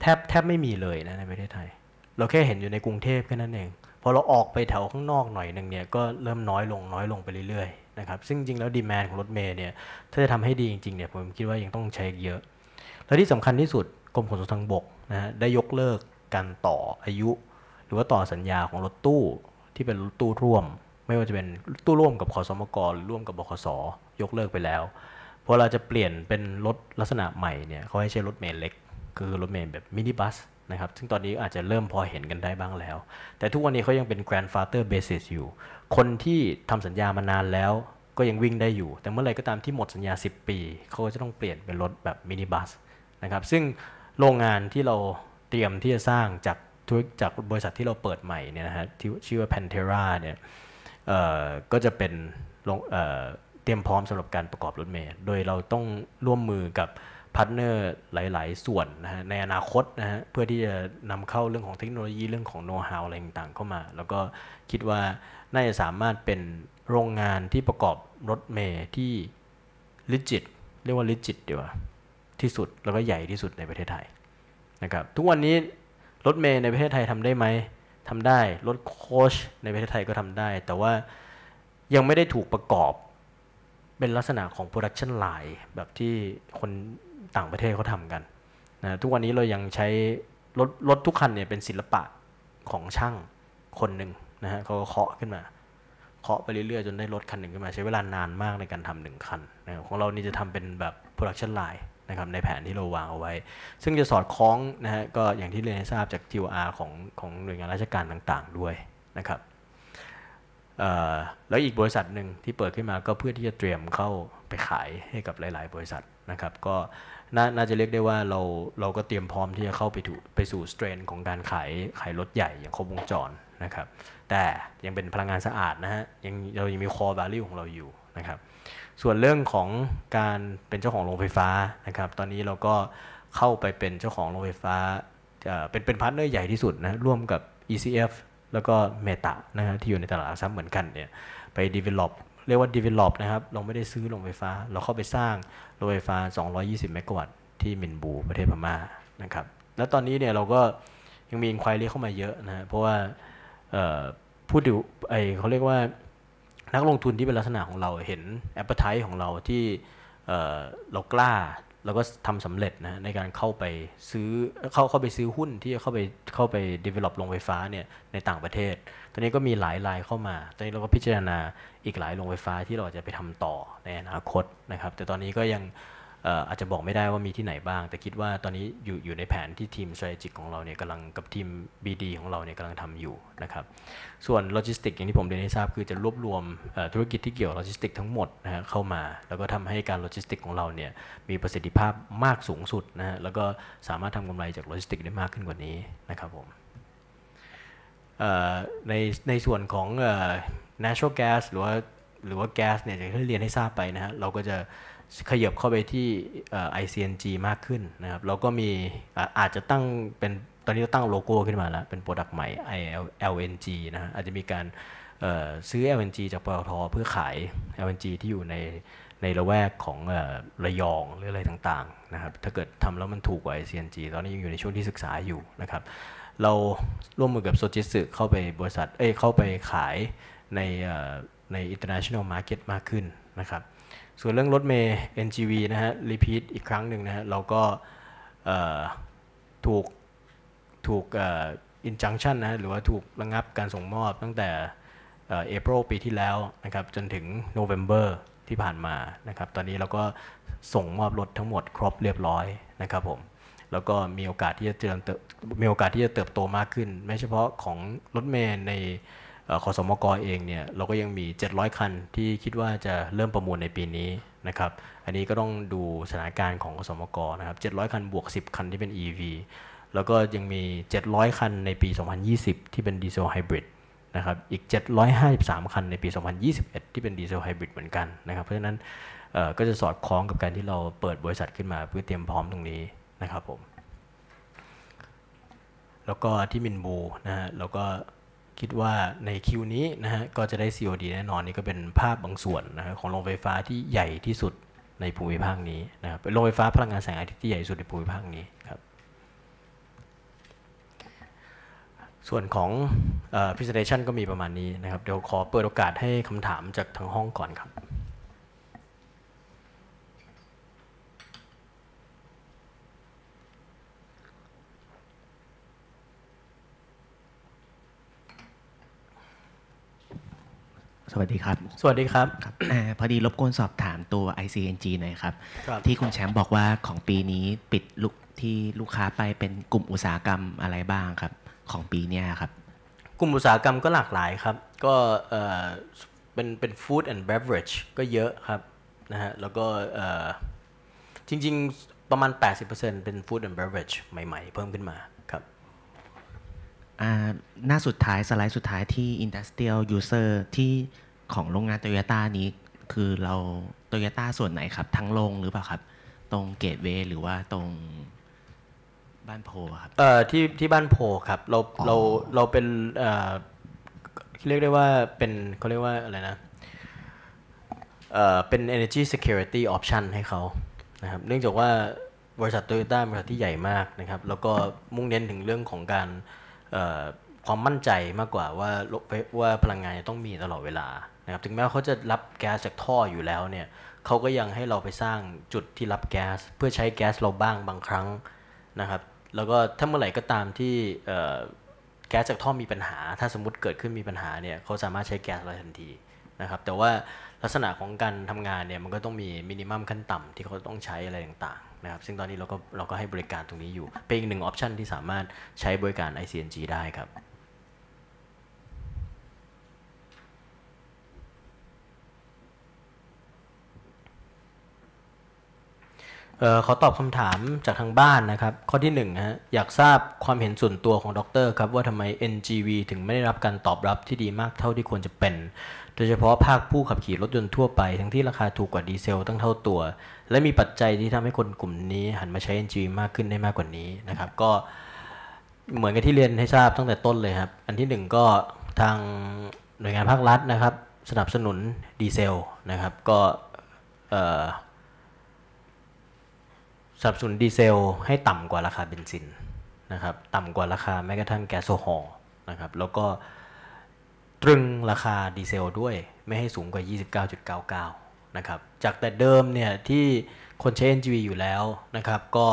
แทบแทบไม่มีเลยนะในประเทศไทย เราแค่เห็นอยู่ในกรุงเทพแค่นั้นเอง พอเราออกไปแถวข้างนอกหน่อยหนึ่งเนี่ยก็เริ่มน้อยลงน้อยลงไปเรื่อยๆนะครับ ซึ่งจริงแล้วดีแมนของรถเมย์เนี่ยถ้าจะทำให้ดีจริงๆเนี่ยผมคิดว่ายังต้องใช้เยอะและที่สำคัญที่สุดกรมขนส่งทางบกนะฮะได้ยกเลิกการต่ออายุ หรือว่าต่อสัญญาของรถตู้ที่เป็นรถตู้ร่วม ไม่ว่าจะเป็นตู้ร่วมกับขอสมกรรร่วมกับบขสยกเลิกไปแล้วพอเราจะเปลี่ยนเป็นรถลักษณะใหม่เนี่ยเขาให้ใช้รถเมล์เล็ก คือรถเมล์แบบมินิบัสนะครับซึ่งตอนนี้อาจจะเริ่มพอเห็นกันได้บ้างแล้ว แต่ทุกวันนี้เขายังเป็น grandfather basis อยู่ คนที่ทำสัญญามานานแล้วก็ยังวิ่งได้อยู่ แต่เมื่อไรก็ตามที่หมดสัญญา10 ปีเขาก็จะต้องเปลี่ยนเป็นรถแบบมินิบัสะครับซึ่งโรงงานที่เราเตรียมที่จะสร้างจากจากบริษัทที่เราเปิดใหม่เนี่ยนะฮะที่ชื่อว่า Pantera เนี่ยก็จะเป็นเตรียมพร้อมสำหรับการประกอบรถเมล์โดยเราต้องร่วมมือกับพาร์ทเนอร์หลายๆ ส่วนนะฮะในอนาคตนะฮะเพื่อที่จะนำเข้าเรื่องของเทคโนโลยีเรื่องของโน้ตฮาวอะไรต่างๆ เข้ามา แล้วก็คิดว่าน่าจะสามารถเป็นโรงงานที่ประกอบรถเมล์ที่ลิจิตเรียกว่าลิจิตดีกว่าที่สุดแล้วก็ใหญ่ที่สุดในประเทศไทย นะครับ ทุกวันนี้ รถเมย์ในประเทศไทยทำได้ไหมทำได้รถโคชในประเทศไทยก็ทำได้ แต่ว่ายังไม่ได้ถูกประกอบเป็นลักษณะของโปรดักชันไลน์แบบที่คนต่างประเทศเขาทำกันนะทุกวันนี้เรายังใช้รถรถทุกคันเนี่ยเป็นศิลปะของช่างคนหนึ่งนะฮะเขาก็เคาะขึ้นมาเคาะไปเรื่อยๆจนได้รถคันหนึ่งขึ้นมา ใช้เวลานานมากในการทำหนึ่งคันนะของเรานี่จะทำเป็นแบบโปรดักชันไลน์นะครับในแผนที่เราวางเอาไว้ ซึ่งจะสอดคล้องนะฮะก็อย่างที่เรียนให้ทราบจาก TOR ของของหน่วยงานราชการต่างๆด้วยนะครับแล้วอีกบริษัทหนึ่งที่เปิดขึ้นมาก็เพื่อที่จะเตรียมเข้าไปขายให้กับหลายๆบริษัทนะครับ ก็น่าจะเรียกได้ว่าเราเราก็เตรียมพร้อมที่จะเข้าไปถูไปสู่สเตรนของการขายขายรถใหญ่อย่างครบวงจรนะครับ แต่ยังเป็นพลังงานสะอาดนะฮะยังเรายังมีคอร์บาลิของเราอยู่นะครับส่วนเรื่องของการเป็นเจ้าของโรงไฟฟ้านะครับตอนนี้เราก็เข้าไปเป็นเจ้าของโรงไฟฟ้าเป็นเป็นพาร์ทเนอร์ใหญ่ที่สุดนะร่วมกับ ECF แล้วก็เมตานะฮะที่อยู่ในตลาดซับเหมือนกันเนี่ยไป develop เรียกว่า develop นะครับเราไม่ได้ซื้อ โรงไฟฟ้า เราเข้าไปสร้างโรงไฟฟ้า 220 เมกะวัตต์ที่มินบูประเทศพม่านะครับแล้วตอนนี้เนี่ยเราก็ยังมีอินคว r y เรเข้ามาเยอะนะเพราะว่าผู้ดูไอเขาเรียกว่าักลงทุนที่เป็นลักษณะของเราเห็นแอปเปอร์ไทของเราที่เรากล้าแล้วก็ทำสำเร็จนะในการเข้าไปซื้อเข้าเข้าไปซื้อหุ้นที่เข้าไปเข้าไป develop โรงไฟฟ้าเนี่ยในต่างประเทศ ตอนนี้ก็มีหลายรายเข้ามาตอนนี้เราก็พิจารณาอีกหลายโรงไฟฟ้าที่เราจะไปทำต่อในอนาคตนะครับแต่ตอนนี้ก็ยังอาจจะบอกไม่ได้ว่ามีที่ไหนบ้าง แต่คิดว่าตอนนี้อยู่อยู่ในแผนที่ทีม s t r a t e g i ของเราเนี่ยกำลังกับทีม BD ของเราเนี่ยกำลังทำอยู่นะครับส่วนโลจิสติกอย่างที่ผมเรียนให้ทราบคือจะรวบรวมธุรกิจที่เกี่ยวโลจิสติกทั้งหมดนะฮะเข้ามา แล้วก็ทำให้การโลจิสติกของเราเนี่ยมีประสิทธิภาพมากสูงสุดนะฮะแล้วก็สามารถทำกำไรจากโลจิสติกได้มากขึ้นกว่านี้นะครับผมในในส่วนของ natural gas หรือว่าหรือว่าแก๊สเนี่ยอย่างที่เรียนให้ทราบไปนะฮะเราก็จะขยับเข้าไปที่ ICNG มากขึ้นนะครับเราก็มีอาจจะตั้งเป็นตอนนี้เราตั้งโลโก้ขึ้นมาแล้ว เป็นโปรดักต์ใหม่ ILNG นะอาจจะมีการซื้อ LNG จากปตทเพื่อขาย LNG ที่อยู่ในในละแวกของระยองหรืออะไรต่าง ๆนะครับ ถ้าเกิดทำแล้วมันถูกกว่า ICNG ตอนนี้ยังอยู่ในช่วงที่ศึกษาอยู่นะครับ เราร่วมมือกับโซจิสึเข้าไปบริษัทเอ้เข้าไปขายในใน international market มากขึ้นนะครับส่วนเรื่องรถเมย์ NGV นะฮะ รีพีทอีกครั้งหนึ่งนะฮะ เราก็ถูกถูกอินจังชันนะหรือว่าถูกระงับการส่งมอบตั้งแต่เอพรปีที่แล้วนะครับ จนถึงโนเวม b e r ที่ผ่านมานะครับ ตอนนี้เราก็ส่งมอบรถทั้งหมดครบเรียบร้อยนะครับผม แล้วก็มีโอกาสที่จะเจริญมีโอกาสที่จะเติบโตมากขึ้น ไม่เฉพาะของรถเมย์ในคอสมกเองเนี่ยเราก็ยังมี 700 คันที่คิดว่าจะเริ่มประมูลในปีนี้นะครับอันนี้ก็ต้องดูสถานการณ์ของคอสมกนะครับ 700 คัน บวก 10 คันที่เป็น EV แล้วก็ยังมี 700 คันในปี 2020 ที่เป็นดีเซลไฮบริดนะครับอีก 753 คันในปี 2021 ที่เป็นดีเซลไฮบริดเหมือนกันนะครับ เพราะฉะนั้นก็จะสอดคล้องกับการที่เราเปิดบริษัทขึ้นมาเพื่อเตรียมพร้อมตรงนี้นะครับผมแล้วก็ที่มินบูนะฮะแล้วก็คิดว่าในคิวนี้นะฮะก็จะได้ COD แน่นอนนี่ก็เป็นภาพบางส่วนนะของโรงไฟฟ้าที่ใหญ่ที่สุดในภูมิภาคนี้นะครับโรงไฟฟ้าพลังงานแสงอาทิตย์ที่ใหญ่สุดในภูมิภาคนี้ครับส่วนของอิ r e s e n t a t ก็มีประมาณนี้นะครับ เดี๋ยวขอเปิดโอกาสให้คำถามจากทางห้องก่อนครับวัสดีครับ สวัสดีครับรบอพอดีรบกวนสอบถามตัว ICNG หน่อยครับรบที่คุณแชมป์บอกว่าของปีนี้ปิดลูกที่ลูกค้าไปเป็นกลุ่มอุตสาหกรรมอะไรบ้างครับ ของปีนี้ครับ กลุ่มอุตสาหกรรมก็หลากหลายครับ ก็เป็นเป็นฟู้ดแอนด์เบเวอร์จก็เยอะครับนะฮะ แล้วก็จริงๆประมาณ 80%เป็นฟู้ดแอนด์เบเวอร์จใหม่ๆ เพิ่มขึ้นมา ครับ หน้าสุดท้ายสไลด์สุดท้ายที่ Industrial User ที่ของโรงงานโตโยต้านี้คือเราโตโยต้าส่วนไหนครับ ทั้งโรงหรือเปล่าครับ ตรงเกตเว หรือว่าตรงบ้านโพครับเอ่อที่ที่บ้านโพครับ เราเราเราเป็นเอ่อเรียกได้ว่าเป็นเขาเรียกว่าอะไรนะเอ่อเป็น energy security option ให้เขานะครับเนื่องจากว่าบริษัทโตโยต้าบริษัทที่ใหญ่มากนะครับ แล้วก็มุ่งเน้นถึงเรื่องของการความมั่นใจมากกว่าว่าว่าพลังงานจะต้องมีตลอดเวลานะครับถึงแม้ว่าเขาจะรับแก๊สจากท่ออยู่แล้วเนี่ยเขาก็ยังให้เราไปสร้างจุดที่รับแก๊สเพื่อใช้แก๊สเราบ้างบางครั้งนะครับแล้วก็ถ้าเมื่อไหร่ก็ตามที่แก๊สจากท่อมีปัญหา ถ้าสมมติเกิดขึ้นมีปัญหาเนี่ยเขาสามารถใช้แก๊สเราทันทีนะครับแต่ว่าลักษณะของการทำงานเนี่ยมันก็ต้องมีมินิมัมขั้นต่ำที่เขาต้องใช้อะไรต่างๆนะครับซึ่งตอนนี้เราก็เราก็ให้บริการตรงนี้อยู่เป็นอีกหนึ่งออปชันที่สามารถใช้บริการ ICNG ได้ครับเออขอตอบคำถามจากทางบ้านนะครับ ข้อที่1นะฮะอยากทราบความเห็นส่วนตัวของดรครับ ว่าทำไม NGV ถึงไม่ได้รับการตอบรับที่ดีมากเท่าที่ควรจะเป็น โดยเฉพาะภาคผู้ขับขี่รถยนต์ทั่วไปทั้งที่ราคาถูกกว่าดีเซลตั้งเท่าตัว และมีปัจจัยที่ทำให้คนกลุ่มนี้ หันมาใช้ NGV มากขึ้นได้มากกว่านี้นะครับ ก็เหมือนกับที่เรียนให้ทราบตั้งแต่ต้นเลยครับอันที่1ก็ทางหน่วยงานภาครัฐนะครับ สนับสนุนดีเซลนะครับ ก็เออสับสนุนดีเซลให้ต่ำกว่าราคาเบนซินนะครับ ต่ำกว่าราคาแม้กระทั่งแก๊สโซฮอลนะครับ แล้วก็ตรึงราคาดีเซลด้วยไม่ให้สูงกว่า 29.99 นะครับ จากแต่เดิมเนี่ยที่คนใช้ NGV อยู่แล้วนะครับก็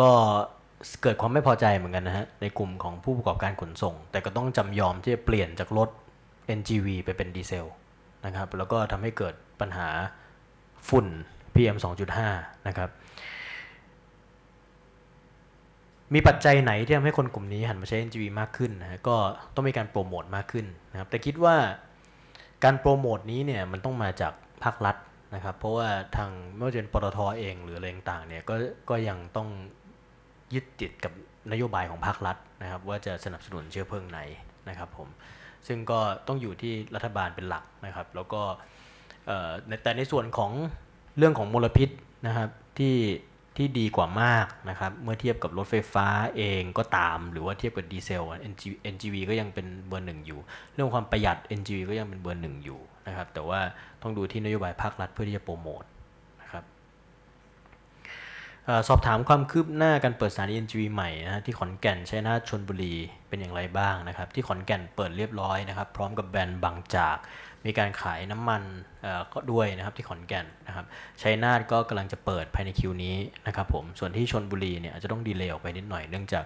ก็เกิดความไม่พอใจเหมือนกันนะฮะ ในกลุ่มของผู้ประกอบการขนส่ง แต่ก็ต้องจำยอมที่จะเปลี่ยนจากรถ NGV ไปเป็นดีเซลนะครับแล้วก็ทำให้เกิดปัญหาฝุ่น PM 2.5 นะครับมีปัจจัยไหนที่ทำให้คนกลุ่มนี้หันมาใช้ NGV มากขึ้นนะก็ต้องมีการโปรโมทมากขึ้นนะครับ แต่คิดว่าการโปรโมทนี้เนี่ยมันต้องมาจากภาครัฐนะครับ เพราะว่าทางไม่ว่าจะเป็นปตทเอง หรืออะไรต่างเนี่ยก็ก็ยังต้องยึดติดกับนโยบายของภาครัฐนะครับ ว่าจะสนับสนุนเชื้อเพลิงไหนนะครับ ผมซึ่งก็ต้องอยู่ที่รัฐบาลเป็นหลักนะครับ แล้วก็แต่ในส่วนของเรื่องของมลพิษนะครับที่ที่ดีกว่ามากนะครับเมื่อเทียบกับรถไฟฟ้าเองก็ตาม หรือว่าเทียบกับดีเซล NGV ก็ยังเป็นเบอร์หนึ่งอยู่ เรื่องความประหยัด NGV ก็ยังเป็นเบอร์หนึ่งอยู่นะครับแต่ว่าต้องดูที่นโยบายภาครัฐเพื่อที่จะโปรโมทนะครับสอบถามความคืบหน้าการเปิดสถานี NGV ใหม่นะที่ขอนแก่นชัยนาทชนบุรีเป็นอย่างไรบ้างนะครับ ที่ขอนแก่นเปิดเรียบร้อยนะครับ พร้อมกับแบรนด์บางจากมีการขายน้ำมันก็ด้วยนะครับที่ขอนแก่นนะครับชัยนาทก็กำลังจะเปิดภายในคิวนี้นะครับ ผมส่วนที่ชนบุรีเนี่ยอาจจะต้องดีเลย์ออกไปนิดหน่อยเนื่องจาก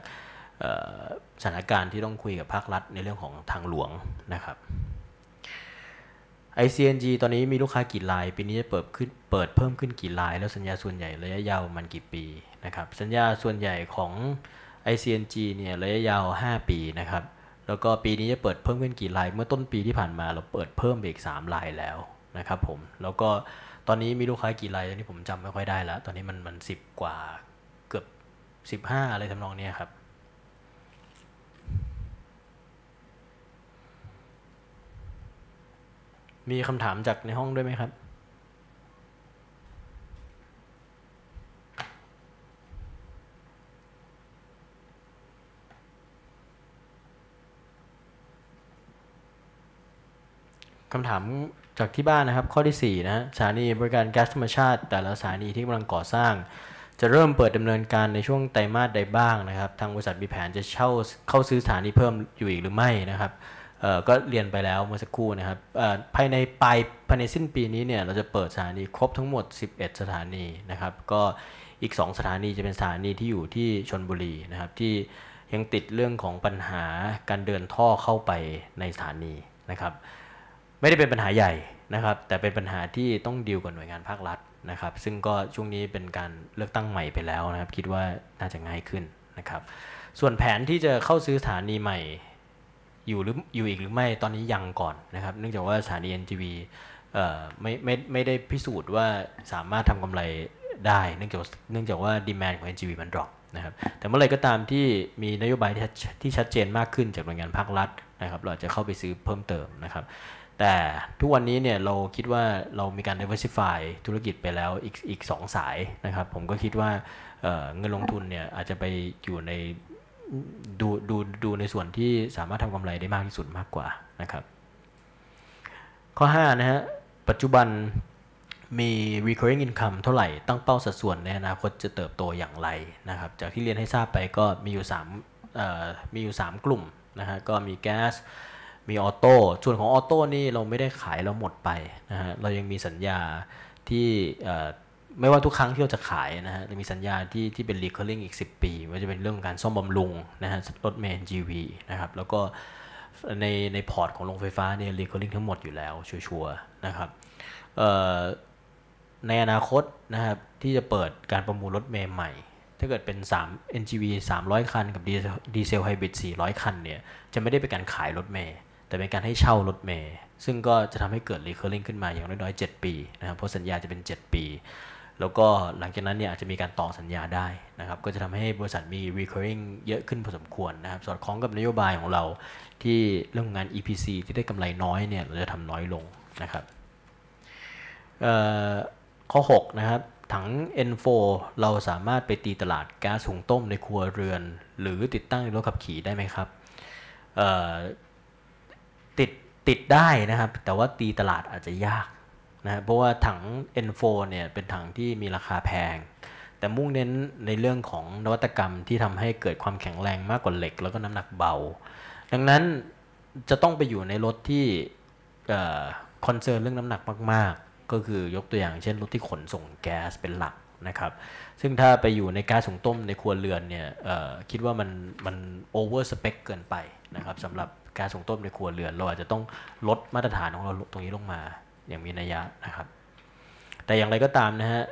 สถานการณ์ที่ต้องคุยกับภาครัฐในเรื่องของทางหลวงนะครับ ICNG ตอนนี้มีลูกค้ากี่รายปีนี้จะเปิดขึ้นเปิดเพิ่มขึ้นกี่ราย แล้วสัญญาส่วนใหญ่ระยะยาวมันกี่ปีนะครับ สัญญาส่วนใหญ่ของ ICNG เนี่ยระยะยาว 5 ปีนะครับแล้วก็ปีนี้จะเปิดเพิ่มขึ้นกี่ลาย เมื่อต้นปีที่ผ่านมา เราเปิดเพิ่มไปอีก3ลายแล้วนะครับผม แล้วก็ตอนนี้มีลูกค้ากี่รายตอนนี้ผมจำไม่ค่อยได้แล้ว ตอนนี้มันมันสิบกว่าเกือบสิบห้าอะไรทำนองนี้ครับ มีคำถามจากในห้องด้วยไหมครับคำถามจากที่บ้านนะครับ ข้อที่4นะสถานีบริการแก๊สธรรมชาติ แต่ละสถานีที่กำลังก่อสร้าง จะเริ่มเปิดดำเนินการในช่วงไตรมาสใดบ้างนะครับ ทางบริษัทมีแผนจะเช่าเข้าซื้อสถานีเพิ่มอยู่อีกหรือไม่นะครับก็เรียนไปแล้วเมื่อสักครู่นะครับภายในปลายภายในสิ้นปีนี้เนี่ยเราจะเปิดสถานีครบทั้งหมด 11 สถานีนะครับ ก็อีก 2 สถานีจะเป็นสถานีที่อยู่ที่ชนบุรีนะครับ ที่ยังติดเรื่องของปัญหาการเดินท่อเข้าไปในสถานีนะครับไม่ได้เป็นปัญหาใหญ่นะครับแต่เป็นปัญหาที่ต้องดีลกับหน่วยงานภาครัฐนะครับ ซึ่งก็ช่วงนี้เป็นการเลือกตั้งใหม่ไปแล้วนะครับ คิดว่าน่าจะง่ายขึ้นนะครับ ส่วนแผนที่จะเข้าซื้อสถานีใหม่อยู่หรืออยู่อีกหรือไม่ตอนนี้ยังก่อนนะครับ เนื่องจากว่าสถานี NGV ไม่ไม่ไม่ได้พิสูจน์ว่าสามารถทำกำไรได้เนื่องจากเนื่องจากว่าดีแมนของ NGV มันดรอปนะครับ แต่เมื่อไรก็ตามที่มีนโยบายที่ชัดเจนมากขึ้นจากหน่วยงานภาครัฐนะครับ เราจะเข้าไปซื้อเพิ่มเติมนะครับแต่ทุกวันนี้เนี่ยเราคิดว่าเรามีการ diversify ธุรกิจไปแล้วอีกอีกสองสายนะครับ ผมก็คิดว่าเเงินลงทุนเนี่ยอาจจะไปอยู่ใน ดูดูดูในส่วนที่สามารถทำกำไรได้มากที่สุดมากกว่านะครับ ข้อ 5 นะฮะปัจจุบันมี recurring income เท่าไหร่ ตั้งเป้าสัดส่วนในอนาคตจะเติบโตอย่างไรนะครับ จากที่เรียนให้ทราบไปก็มีอยู่3มีอยู่ 3 กลุ่มนะฮะก็มีแก๊สมีออโต้ส่วนของออโต้นี่เราไม่ได้ขายเราหมดไปนะฮะเรายังมีสัญญาที่ไม่ว่าทุกครั้งที่เราจะขายนะฮะจะมีสัญญาที่ที่เป็น recurring อีก 10 ปี ว่าจะเป็นเรื่องการซ่อมบำรุงนะฮะรถเมน GV นะครับแล้วก็ในในพอร์ตของโรงไฟฟ้าเนี่ย recurring ทั้งหมดอยู่แล้ว ชัวร์นะครับในอนาคตนะครับ ที่จะเปิดการประมูลรถเมล์ใหม่ ถ้าเกิดเป็น 3 NGV 300 คัน กับดีเซลไฮบริด400 คันเนี่ยจะไม่ได้เป็นการขายรถเมล์แต่เป็นการให้เช่ารถเมย์ซึ่งก็จะทำให้เกิดีเค u ร์ลิงขึ้นมาอย่างน้อยๆ7ปีนะครับ เพราะสัญญาจะเป็น 7 ปี แล้วก็หลังจากนั้นเนี่ยอาจจะมีการต่อสัญญาได้นะครับ ก็จะทำให้บริษัทมี recurring เยอะขึ้นพอสมควรนะครับ สอดคล้องกับนโยบายของเราที่เรื่องงาน EPC ที่ได้กำไรน้อยเนี่ยเราจะทำน้อยลงนะครับข้อ 6 นะครับ ถัง N4 เราสามารถไปตีตลาดแก๊สหุงต้มในครัวเรือน หรือติดตั้งในรถขับขี่ได้ไหมครับติดได้นะครับแต่ว่าตีตลาดอาจจะยากนะเพราะว่าถัง N4 เนี่ยเป็นถังที่มีราคาแพง แต่มุ่งเน้นในเรื่องของนวัตกรรมที่ทำให้เกิดความแข็งแรงมากกว่าเหล็ก แล้วก็น้ำหนักเบาดังนั้นจะต้องไปอยู่ในรถที่คอนเซิร์นเรื่องน้ำหนักมากๆ ก็คือยกตัวอย่างเช่นรถที่ขนส่งแก๊สเป็นหลักนะครับซึ่งถ้าไปอยู่ในแก๊สถุงต้มในครัวเรือนเนี่ยคิดว่ามันมันโอเวอร์สเปคเกินไปนะครับสำหรับการส่งต้มในครัวเรือนเราอาจจะต้องลดมาตรฐานของเราตรงนี้ลงมาอย่างมีนัยยะนะครับ แต่อย่างไรก็ตามนะฮะ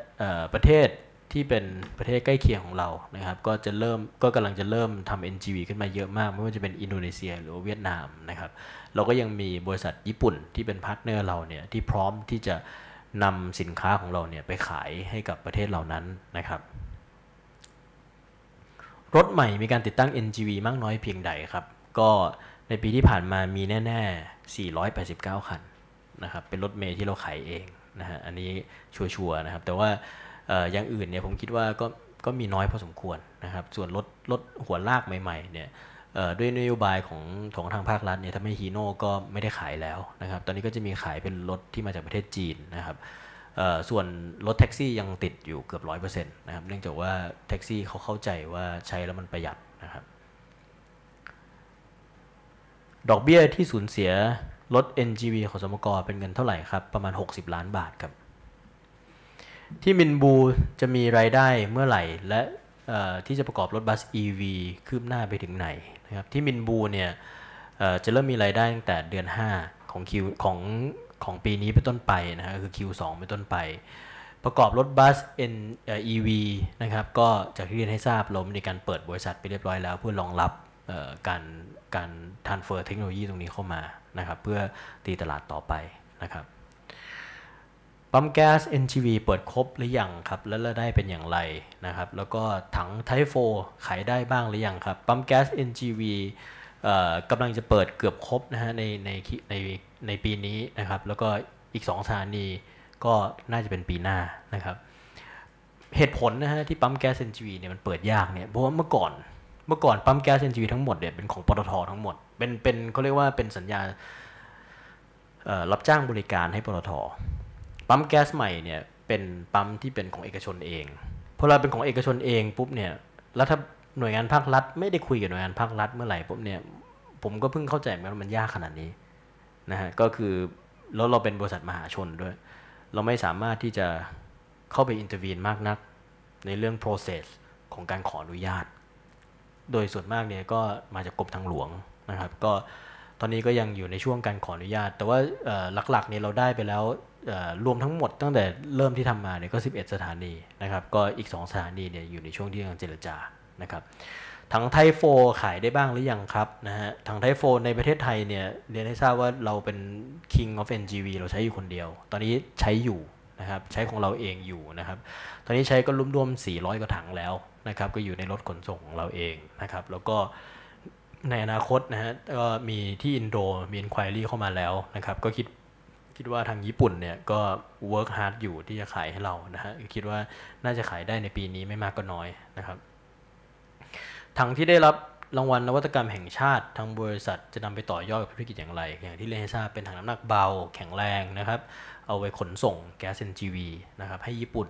ประเทศที่เป็นประเทศใกล้เคียงของเรานะครับ ก็จะเริ่มก็กำลังจะเริ่มทำ NGV ขึ้นมาเยอะมาก ไม่ว่าจะเป็นอินโดนีเซียหรือเวียดนามนะครับเราก็ยังมีบริษัทญี่ปุ่นที่เป็นพาร์ทเนอร์เราเนี่ยที่พร้อมที่จะนำสินค้าของเราเนี่ยไปขายให้กับประเทศเหล่านั้นนะครับรถใหม่มีการติดตั้ง NGV มากน้อยเพียงใดครับ ก็ในปีที่ผ่านมามีแน่ๆ 489 คันนะครับ เป็นรถเมย์ที่เราขายเองนะฮะอันนี้ชัวร์ๆนะครับ แต่ว่าอย่างอื่นเนี่ยผมคิดว่าก็ก็มีน้อยพอสมควรนะครับ ส่วนรถรถหัวลากใหม่ๆเนี่ยด้วยนโยบายของของทางภาครัฐเนี่ยทำให้ฮีโน่ก็ไม่ได้ขายแล้วนะครับ ตอนนี้ก็จะมีขายเป็นรถที่มาจากประเทศจีนนะครับส่วนรถแท็กซี่ยังติดอยู่เกือบร้อยเปอร์เซ็นต์นะครับเนื่องจากว่าแท็กซี่เขาเข้าใจว่าใช้แล้วมันประหยัดนะครับดอกเบี้ยที่สูญเสียลด NGV ของสมกรเป็นเงินเท่าไหร่ครับ ประมาณ 60 ล้านบาทครับ ที่มินบูจะมีรายได้เมื่อไหร่ และที่จะประกอบรถบัส EV คืบหน้าไปถึงไหนนะครับ ที่มินบูเนี่ยจะเริ่มมีรายได้ตั้งแต่เดือน 5 ของคิวของของปีนี้เป็นต้นไปนะับคือ Q2 เป็นต้นไป ประกอบรถบัส N EV นะครับ ก็จากที่เรียนให้ทราบเรามีการเปิดบริษัทไปเรียบร้อยแล้วเพื่อรองรับการการทานเฟอร์เทคโนโลยีตรงนี้เข้ามานะครับเพื่อตีตลาดต่อไปนะครับปั๊มแก๊ส NGV เปิดครบหรือยังครับ แล้วราได้เป็นอย่างไรนะครับแล้วก็ถังไทโฟขายได้บ้างหรือยังครับปั๊มแก๊ส NGV กำลังจะเปิดเกือบครบนะฮะในในในในปีนี้นะครับ แล้วก็อีก2สถานีก็น่าจะเป็นปีหน้านะครับเหตุผลนะฮะที่ปั๊มแก๊ส NGV เนี่ยมันเปิดยากเนี่ยเพราะว่าเมื่อก่อนเมื่อก่อนปั๊มแก๊สเอ็นจีทั้งหมดเนี่ยเป็นของปตททั้งหมดเป็นเป็นเขาเรียกว่าเป็นสัญญารับจ้างบริการให้ปตท ปั๊มแก๊สใหม่เนี่ยเป็นปั๊มที่เป็นของเอกชนเอง พอเราเป็นของเอกชนเองปุ๊บเนี่ยแล้วถ้าหน่วยงานภาครัฐ ไม่ได้คุยกับหน่วยงานภาครัฐเมื่อไหร่ปุ๊บเนี่ย ผมก็เพิ่งเข้าใจว่ามันยากขนาดนี้นะฮะ ก็คือแล้วเราเป็นบริษัทมหาชนด้วย เราไม่สามารถที่จะเข้าไปอินเตอร์วีนมากนักในเรื่อง process ของการขออนุญาตโดยส่วนมากเนี่ยก็มาจากกรมทางหลวงนะครับก็ตอนนี้ก็ยังอยู่ในช่วงการขออนุญาต แต่ว่าหลักๆเนี่ยเราได้ไปแล้วรวมทั้งหมดตั้งแต่เริ่มที่ทำมาเนี่ยก็ 11 สถานีนะครับก็อีก 2 สถานีเนี่ยอยู่ในช่วงที่กำลังเจรจานะครับถังไทโฟขายได้บ้างหรือยังครับนะฮะถังไทโฟในประเทศไทยเนี่ยเรียนให้ทราบว่าเราเป็น king of NGV เราใช้อยู่คนเดียว ตอนนี้ใช้อยู่นะครับใช้ของเราเองอยู่นะครับตอนนี้ใช้ก็รวมๆ400กว่าถังแล้วนะครับก็อยู่ในรถขนส่งของเราเองนะครับแล้วก็ในอนาคตนะฮะก็มีที่อินโดมีอินควายรี่เข้ามาแล้วนะครับก็คิดคิดว่าทางญี่ปุ่นเนี่ยก็ work hard อยู่ที่จะขายให้เรานะฮะคิดว่าน่าจะขายได้ในปีนี้ไม่มากก็น้อยนะครับทางที่ได้รับรางวัลนวัตกรรมแห่งชาติ ทางบริษัทจะนำไปต่อยอดกับธุรกิจอย่างไรอย่างที่เรนให้ทราบเป็นถังน้ำหนักเบา แข็งแรงนะครับเอาไว้ขนส่งแก๊สเนจีวีนะครับให้ญี่ปุ่น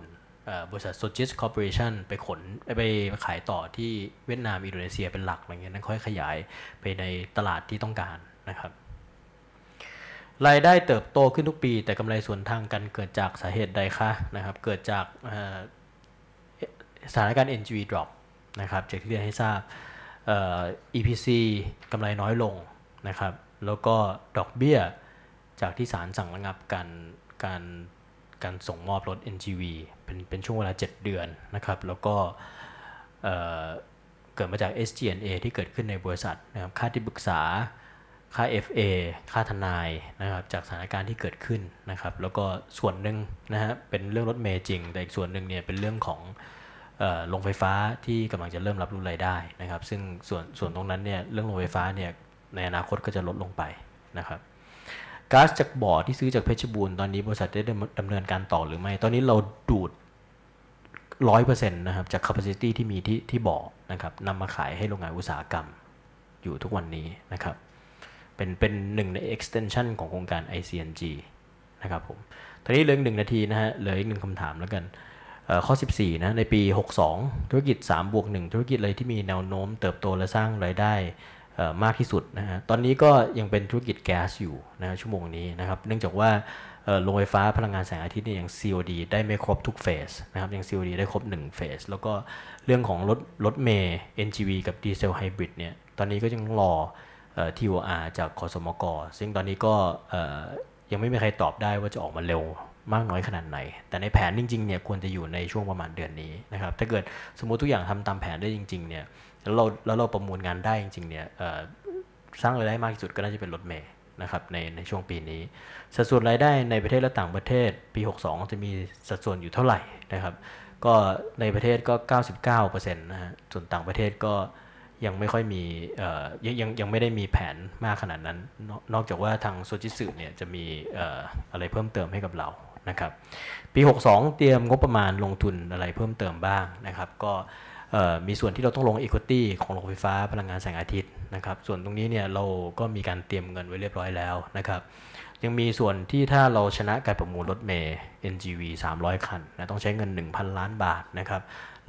บริษัทโซจิสคอร์ปอเรชันไปขนไปขายต่อที่เวียดนามอินโดนีเซีย เป็นหลัก อะไรเงี้ยนั้นค่อยขยายไปในตลาดที่ต้องการนะครับ รายได้เติบโตขึ้นทุกปี แต่กำไรส่วนทางกันเกิดจากสาเหตุใดคะนะครับ เกิดจากสถานการณ์ NGV drop นะครับจากที่เรียนให้ทราบ EPC กำไรน้อยลงนะครับ แล้วก็ดอกเบี้ยจากที่ศาลสั่งระงับการการการส่งมอบรถ NGV เป็นเป็นช่วงเวลา 7 เดือนนะครับ แล้วก็เกิดมาจาก SGNA ที่เกิดขึ้นในบริษัทนะครับ ค่าที่ปรึกษา ค่า FA ค่าทนายนะครับ จากสถานการณ์ที่เกิดขึ้นนะครับ แล้วก็ส่วนหนึ่งนะฮะ เป็นเรื่องรถเม์จริง แต่อีกส่วนหนึ่งเนี่ย เป็นเรื่องของโรงไฟฟ้าที่กำลังจะเริ่มรับรู้รายได้นะครับ ซึ่งส่วนส่วนตรงนั้นเนี่ย เรื่องโรงไฟฟ้าเนี่ย ในอนาคตก็จะลดลงไปนะครับก๊าซจากบ่อที่ซื้อจากเพชรบูรณ์ ตอนนี้บริษัทได้ดำเนินการต่อหรือไม่ ตอนนี้เราดูดร้อยเปอร์เซ็นต์นะครับจากแคปซิตี้ที่มีที่ที่บ่อนะครับนำมาขายให้โรงงานอุตสาหกรรมอยู่ทุกวันนี้นะครับเป็นเป็นหนึ่งใน extension ของโครงการ ICNG นะครับผมตอนนี้เหลืออีกหนึ่งนาทีนะฮะเหลืออีกหนึ่งคำถามแล้วกันข้อ 14นะในปี 62 ธุรกิจ 3บวก1 ธุรกิจเลยที่มีแนวโน้มเติบโตและสร้างรายได้มากที่สุดนะฮะตอนนี้ก็ยังเป็นธุรกิจแก๊สอยู่นะชั่วโมงนี้นะครับ เนื่องจากว่าโรงไฟฟ้าพลังงานแสงอาทิตย์เนี่ยยัง COD ได้ไม่ครบทุกเฟสนะครับ ยัง COD ได้ครบ1เฟส แล้วก็เรื่องของรถรถเมย์ NGV กับดีเซลไฮบริดเนี่ย ตอนนี้ก็ยังรอ TOR จากคอสมกซึ่งตอนนี้ก็ยังไม่มีใครตอบได้ว่าจะออกมาเร็วมากน้อยขนาดไหน แต่ในแผนจริงๆเนี่ยควรจะอยู่ในช่วงประมาณเดือนนี้นะครับ ถ้าเกิดสมมติทุกอย่างทำตามแผนได้จริงๆเนี่ยแล้วเราแล้วเราประมูลงานได้จริงๆเนี่ยสร้างรายได้มากที่สุดก็น่าจะเป็นรถเมย์นะครับในในช่วงปีนี้ สัดส่วนรายได้ในประเทศและต่างประเทศปี 62 จะมีสัดส่วนอยู่เท่าไหร่นะครับ ก็ในประเทศก็ 99%นะฮะส่วนต่างประเทศก็ยังไม่ค่อยมียังยังยังไม่ได้มีแผนมากขนาดนั้น นอกจากว่าทางโซจิสึเนี่ยจะมีอะไรเพิ่มเติมให้กับเรานะครับปี 62 เตรียมงบประมาณลงทุนอะไรเพิ่มเติมบ้างนะครับก็มีส่วนที่เราต้องลง Equity ของโรงไฟฟ้าพลังงานแสงอาทิตย์นะครับ ส่วนตรงนี้เนี่ยเราก็มีการเตรียมเงินไว้เรียบร้อยแล้วนะครับยังมีส่วนที่ถ้าเราชนะการประมูลรถเมย์ NGV 300 คันนะต้องใช้เงิน 1,000 ล้านบาทนะครับ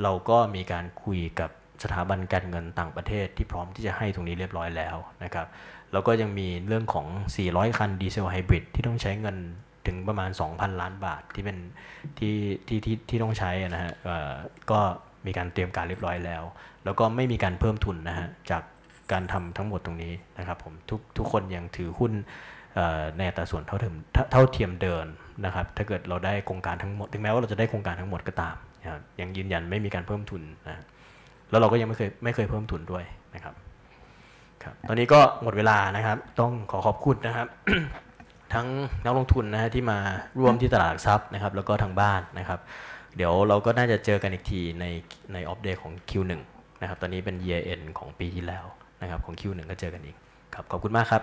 เราก็มีการคุยกับสถาบันการเงินต่างประเทศที่พร้อมที่จะให้ตรงนี้เรียบร้อยแล้วนะครับแล้วก็ยังมีเรื่องของ400คันดีเซลไฮบริดที่ต้องใช้เงินถึงประมาณ2,000 ล้านบาทที่เป็นที่ที่ที่ที่ต้องใช้นะฮะก็มีการเตรียมการเรียบร้อยแล้ว แล้วก็ไม่มีการเพิ่มทุนนะฮะจากการทำทั้งหมดตรงนี้นะครับ ผม ทุกทุกคนยังถือหุ้นในอัตราส่วนเท่าเทียมเท่าเทียมเดินนะครับ ถ้าเกิดเราได้โครงการทั้งหมด ถึงแม้ว่าเราจะได้โครงการทั้งหมดก็ตามยังยืนยันไม่มีการเพิ่มทุนนะ แล้วเราก็ยังไม่เคยไม่เคยเพิ่มทุนด้วยนะครับ ครับ ตอนนี้ก็หมดเวลานะครับ ต้องขอขอบคุณนะครับทั้งนักลงทุนนะฮะที่มาร่วมที่ตลาดซับทรัพย์นะครับ แล้วก็ทางบ้านนะครับเดี๋ยวเราก็น่าจะเจอกันอีกทีในในออฟเดย์ของ Q1 นะครับตอนนี้เป็น Year End ของปีที่แล้วนะครับของ Q1 ก็เจอกันอีกครับขอบคุณมากครับ